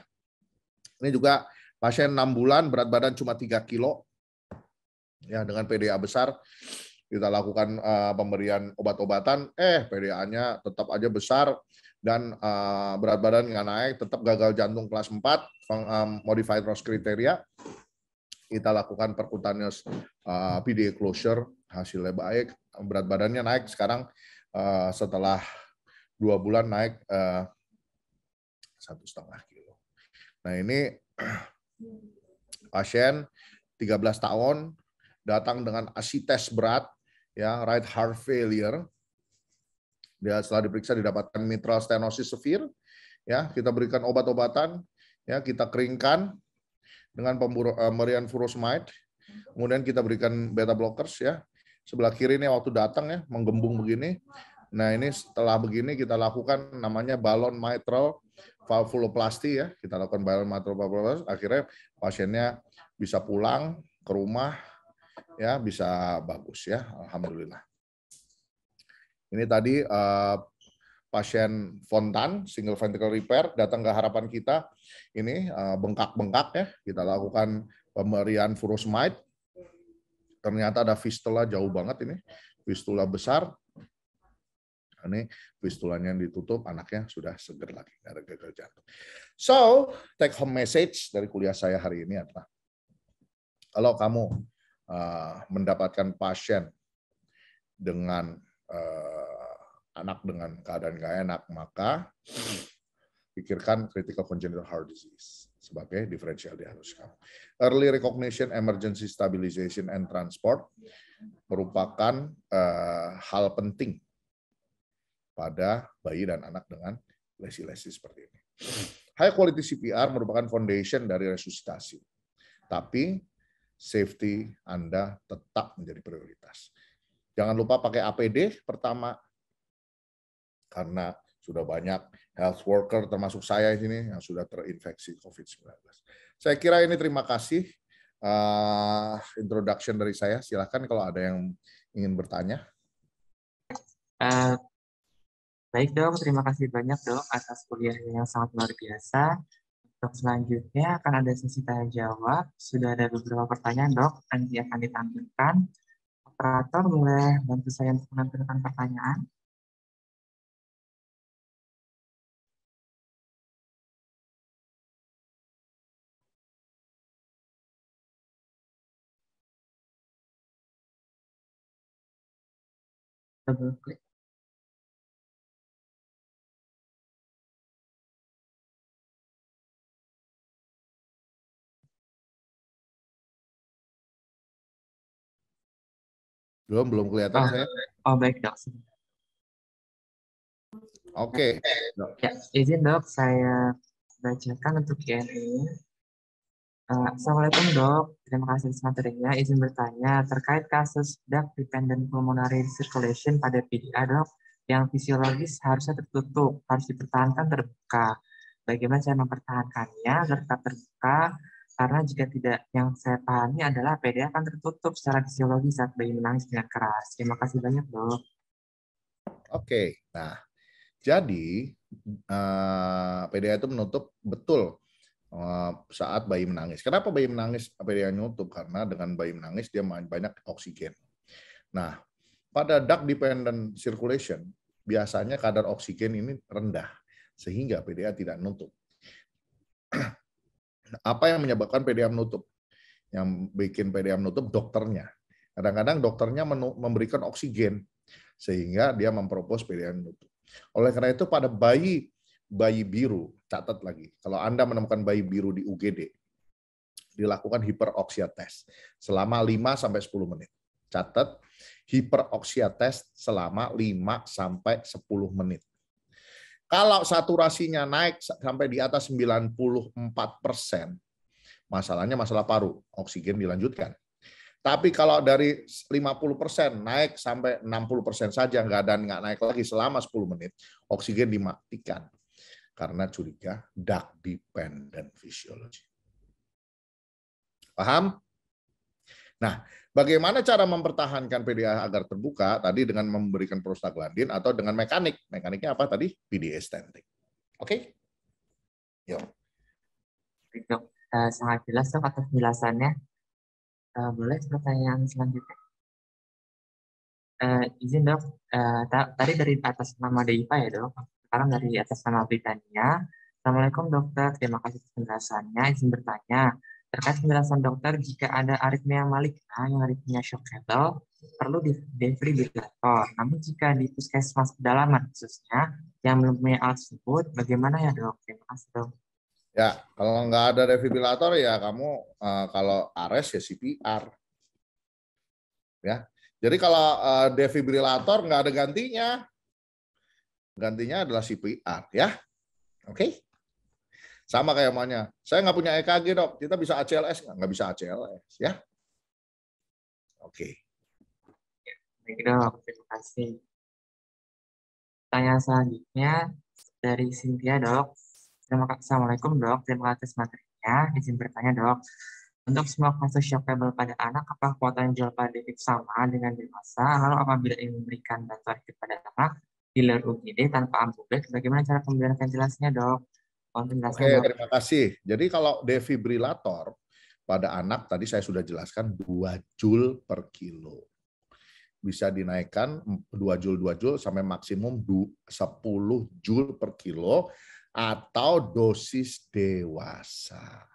Ini juga pasien 6 bulan, berat badan cuma 3 kilo, ya dengan PDA besar kita lakukan uh, pemberian obat-obatan, eh PDA-nya tetap aja besar dan uh, berat badan nggak naik, tetap gagal jantung kelas 4, modified Ross kriteria kita lakukan percutaneous uh, PDA closure, hasilnya baik, berat badannya naik sekarang uh, setelah dua bulan naik uh, satu setengah kilo. Nah ini pasien 13 tahun datang dengan asites berat, ya right heart failure. Dia setelah diperiksa didapatkan mitral stenosis severe, ya kita berikan obat-obatan, ya kita keringkan, dengan pemberian eh, furosemide. Kemudian kita berikan beta blockers ya. Sebelah kiri ini waktu datang ya, menggembung begini. Nah ini setelah begini kita lakukan namanya balon mitral valvuloplasti ya. Kita lakukan balon mitral valvuloplasti. Akhirnya pasiennya bisa pulang ke rumah ya bisa bagus ya. Alhamdulillah. Ini tadi uh, pasien fontan single ventricle repair datang ke harapan kita ini eh, bengkak-bengkak ya kita lakukan pemberian furosemide ternyata ada fistula jauh banget ini fistula besar ini fistulanya ditutup anaknya sudah seger lagi ada gagal jantung so take home message dari kuliah saya hari ini adalah kalau kamu eh, mendapatkan pasien dengan eh, anak dengan keadaan gak enak, maka pikirkan critical congenital heart disease sebagai differential diagnosis Early recognition, emergency stabilization, and transport merupakan uh, hal penting pada bayi dan anak dengan lesi-lesi seperti ini. High quality CPR merupakan foundation dari resusitasi. Tapi safety Anda tetap menjadi prioritas. Jangan lupa pakai APD pertama, karena sudah banyak health worker termasuk saya di sini yang sudah terinfeksi COVID-19. Saya kira ini terima kasih uh, introduction dari saya. Silahkan kalau ada yang ingin bertanya. Uh, baik dok, terima kasih banyak dok atas kuliahnya yang sangat luar biasa. Dok selanjutnya akan ada sesi tanya jawab. Sudah ada beberapa pertanyaan dok, nanti akan ditampilkan. Operator mulai bantu saya untuk menampilkan pertanyaan. double click. belum belum kelihatan oh, saya oh baik dok oke okay. ya, izin dok saya bacakan untuk ini Eh, Assalamualaikum dok, terima kasih atas materinya. Izin bertanya terkait kasus duct dependent pulmonary circulation pada PDA dok, yang fisiologis harusnya tertutup, harus dipertahankan terbuka. Bagaimana saya mempertahankannya agar tetap terbuka? Karena jika tidak, yang saya pahami adalah PDA akan tertutup secara fisiologis saat bayi menangis dengan keras. Terima kasih banyak dok. Oke, nah jadi uh, eh, PDA itu menutup betul Eh, saat bayi menangis. Kenapa bayi menangis? Apa nyutup? Karena dengan bayi menangis dia banyak oksigen. Nah, pada duct dependent circulation biasanya kadar oksigen ini rendah sehingga PDA tidak nutup. Apa yang menyebabkan PDA menutup? Yang bikin PDA menutup dokternya. Kadang-kadang dokternya memberikan oksigen sehingga dia mempropos PDA menutup. Oleh karena itu pada bayi bayi biru, catat lagi. Kalau Anda menemukan bayi biru di UGD, dilakukan hiperoksia test selama 5 sampai 10 menit. Catat hiperoksia test selama 5 sampai 10 menit. Kalau saturasinya naik sampai di atas 94 persen, masalahnya masalah paru, oksigen dilanjutkan. Tapi kalau dari 50 persen naik sampai 60 persen saja, nggak ada nggak naik lagi selama 10 menit, oksigen dimatikan karena curiga dark dependent physiology. Paham? Nah, bagaimana cara mempertahankan PDA agar terbuka? Tadi dengan memberikan prostaglandin atau dengan mekanik. Mekaniknya apa tadi? PDA stenting. Oke? Okay? Yuk. Dok, uh, sangat jelas dok atas penjelasannya. Uh, boleh pertanyaan selanjutnya? Uh, izin dok, uh, tadi dari atas nama DIPA ya dok, sekarang dari atas nama Britania. Assalamualaikum dokter, terima kasih atas penjelasannya. Izin bertanya, terkait penjelasan dokter jika ada aritmia maligna yang aritmia shockable perlu defibrilator. Namun jika di puskesmas kedalaman khususnya yang belum punya alat tersebut, bagaimana ya dok? Terima kasih dok. Ya, kalau nggak ada defibrilator ya kamu uh, kalau ares ya CPR. Ya, jadi kalau uh, defibrilator nggak ada gantinya, gantinya adalah CPR ya. Oke? Okay? Sama kayak maunya. Saya nggak punya EKG dok, kita bisa ACLS nggak? Nggak bisa ACLS ya. Oke. Okay. Baik dok, terima kasih. Tanya selanjutnya dari Cynthia dok. Terima kasih. Assalamualaikum dok, terima kasih atas materinya. Izin bertanya dok, untuk semua kasus shockable pada anak, apa kekuatan jual pada sama dengan dewasa? Lalu apabila ingin memberikan bantuan kepada anak, dealer UGD tanpa ampugas. Bagaimana cara pemberian jelasnya dok? Oke, terima kasih. Jadi kalau defibrilator pada anak tadi saya sudah jelaskan 2 jul per kilo. Bisa dinaikkan 2 jul 2 jul sampai maksimum 10 jul per kilo atau dosis dewasa.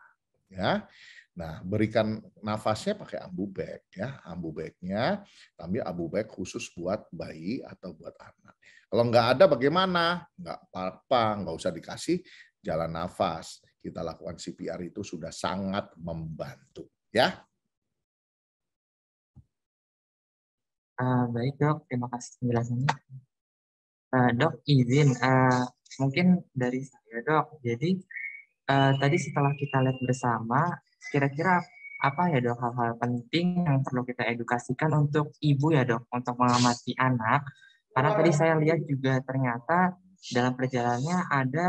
Ya. Nah, berikan nafasnya pakai ambu ambubek ya, ambu ambubeknya, tapi ambubek khusus buat bayi atau buat anak. Kalau nggak ada bagaimana? Nggak apa-apa, nggak usah dikasih jalan nafas. Kita lakukan CPR itu sudah sangat membantu. Ya. Uh, baik dok, terima kasih penjelasannya. Uh, dok izin, uh, mungkin dari saya dok. Jadi uh, tadi setelah kita lihat bersama, kira-kira apa ya dok hal-hal penting yang perlu kita edukasikan untuk ibu ya dok untuk mengamati anak karena tadi saya lihat juga ternyata dalam perjalanannya ada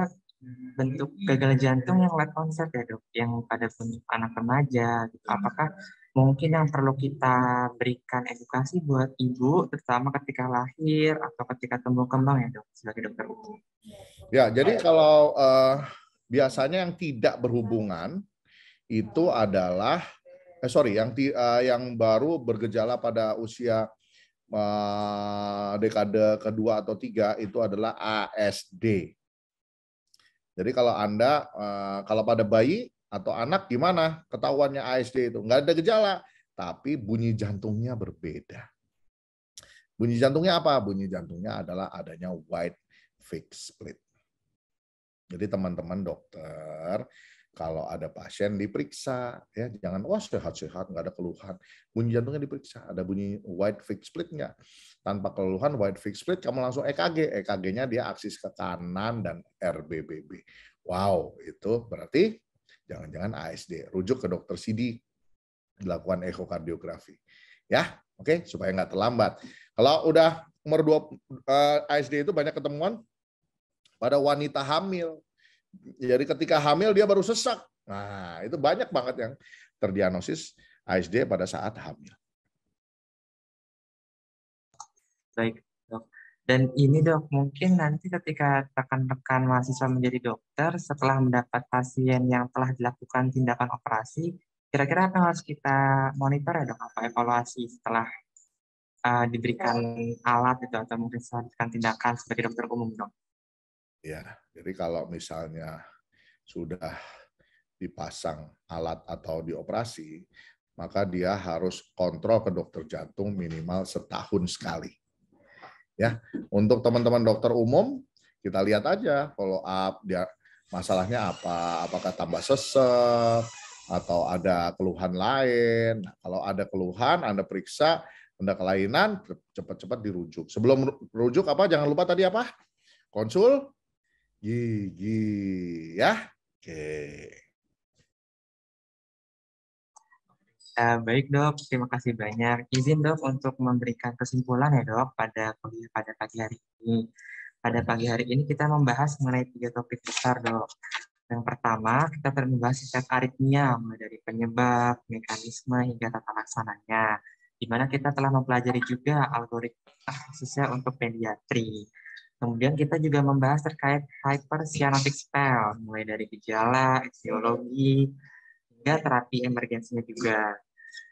bentuk gagal jantung yang late onset ya dok, yang pada bentuk anak remaja. Gitu. Hmm. Apakah mungkin yang perlu kita berikan edukasi buat ibu, terutama ketika lahir atau ketika tumbuh kembang ya dok, sebagai dokter umum? Ya, jadi kalau uh, biasanya yang tidak berhubungan itu adalah eh sorry yang uh, yang baru bergejala pada usia Eh, dekade kedua atau tiga itu adalah ASD. Jadi kalau Anda, eh, kalau pada bayi atau anak gimana ketahuannya ASD itu? Nggak ada gejala, tapi bunyi jantungnya berbeda. Bunyi jantungnya apa? Bunyi jantungnya adalah adanya white fixed split. Jadi teman-teman dokter, kalau ada pasien diperiksa, ya jangan wah sehat-sehat nggak ada keluhan. Bunyi jantungnya diperiksa, ada bunyi white fixed split nggak? Tanpa keluhan white fixed split, kamu langsung EKG. EKG-nya dia aksis ke kanan dan RBBB. Wow, itu berarti jangan-jangan ASD. Rujuk ke dokter Sidi, dilakukan ekokardiografi. Ya, oke, okay? supaya nggak terlambat. Kalau udah umur dua uh, eh, ASD itu banyak ketemuan pada wanita hamil. Ya, jadi ketika hamil dia baru sesak. Nah, itu banyak banget yang terdiagnosis ASD pada saat hamil. Baik, dok. Dan ini dok, mungkin nanti ketika rekan-rekan mahasiswa menjadi dokter, setelah mendapat pasien yang telah dilakukan tindakan operasi, kira-kira apa yang harus kita monitor ya dok? Apa evaluasi setelah uh, diberikan alat itu atau mungkin setelah tindakan sebagai dokter umum dok? Ya, jadi kalau misalnya sudah dipasang alat atau dioperasi, maka dia harus kontrol ke dokter jantung minimal setahun sekali. Ya, untuk teman-teman dokter umum kita lihat aja follow up dia masalahnya apa, apakah tambah sesek atau ada keluhan lain. Nah, kalau ada keluhan, Anda periksa, Anda kelainan, cepat-cepat dirujuk. Sebelum rujuk apa? Jangan lupa tadi apa? Konsul gigi ya. Oke. Okay. Uh, eh, baik dok, terima kasih banyak. Izin dok untuk memberikan kesimpulan ya dok pada pada pagi hari ini. Pada pagi hari ini kita membahas mengenai tiga topik besar dok. Yang pertama, kita akan membahas sifat aritmia, mulai dari penyebab, mekanisme, hingga tata laksananya. Di mana kita telah mempelajari juga algoritma khususnya untuk pediatri. Kemudian kita juga membahas terkait hypercyanotic spell, mulai dari gejala, etiologi, hingga terapi emergensinya juga.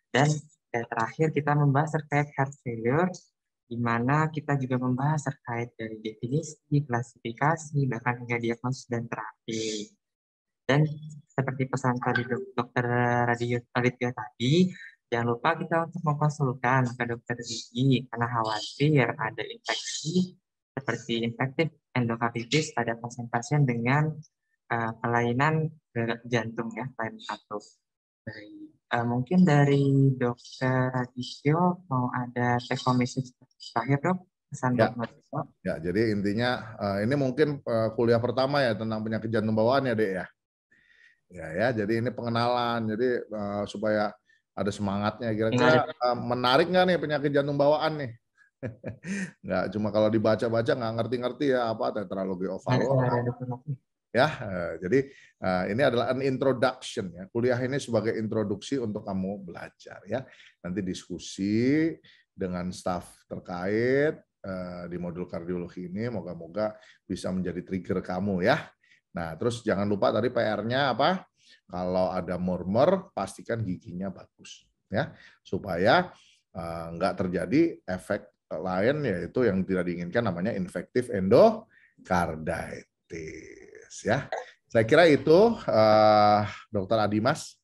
Dan yang eh, terakhir kita membahas terkait heart failure, di mana kita juga membahas terkait dari definisi, klasifikasi, bahkan hingga diagnosis dan terapi. Dan seperti pesan tadi dokter Radio Aditya tadi, jangan lupa kita untuk mengkonsulkan ke dokter gigi karena khawatir ada infeksi seperti infektif endokarditis pada pasien-pasien dengan uh, kelainan gerak jantung ya, lain satu. Baik. Uh, eh, mungkin dari dokter Radisio mau ada rekomendasi terakhir dok pesan ya. buat Ya, jadi intinya uh, ini mungkin uh, kuliah pertama ya tentang penyakit jantung bawaan ya dek ya. Ya ya, jadi ini pengenalan, jadi uh, supaya ada semangatnya. Kira-kira uh, menarik nggak nih penyakit jantung bawaan nih? nggak cuma kalau dibaca-baca nggak ngerti-ngerti ya apa tetralogi of valor. Ya, eh, jadi eh, ini adalah an introduction ya. Kuliah ini sebagai introduksi untuk kamu belajar ya. Nanti diskusi dengan staff terkait eh, di modul kardiologi ini moga-moga bisa menjadi trigger kamu ya. Nah, terus jangan lupa tadi PR-nya apa? Kalau ada murmur, pastikan giginya bagus ya supaya nggak terjadi efek lain yaitu yang tidak diinginkan namanya infektif endokarditis ya. Saya kira itu uh, Dokter Adimas.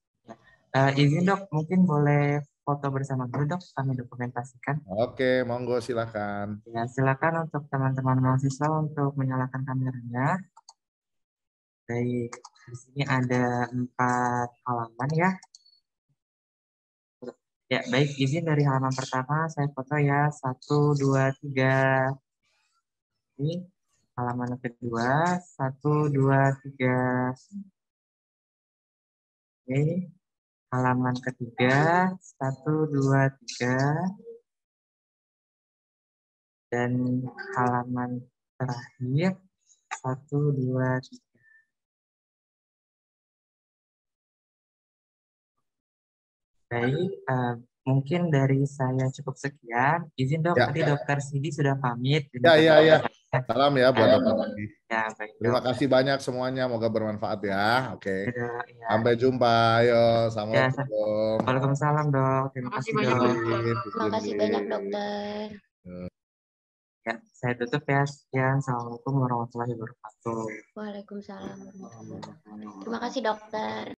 Uh, eh, izin dok, mungkin boleh foto bersama dulu dok, kami dokumentasikan. Oke, monggo silakan. Ya, silakan untuk teman-teman mahasiswa untuk menyalakan kameranya. Baik, di sini ada empat halaman ya. Ya, baik. Izin dari halaman pertama, saya foto ya. Satu, dua, tiga. Ini halaman kedua. Satu, dua, tiga. Oke. Halaman ketiga. Satu, dua, tiga. Dan halaman terakhir. Satu, dua, tiga. Baik, uh, mungkin dari saya cukup sekian. Izin dok, ya, tadi ya. dokter Sidi sudah pamit. Ya, ya, ya, ya. Salam ya buat dokter Ya, baik, Terima dok. kasih banyak semuanya, moga bermanfaat ya. Oke. Okay. Ya. Sampai jumpa, ayo. Assalamualaikum. Ya, Waalaikumsalam dok. Terima kasih, kasih banyak dokter. Terima kasih banyak dokter. Ya, saya tutup ya. Sekian. Assalamualaikum warahmatullahi wabarakatuh. Waalaikumsalam. Terima kasih dokter.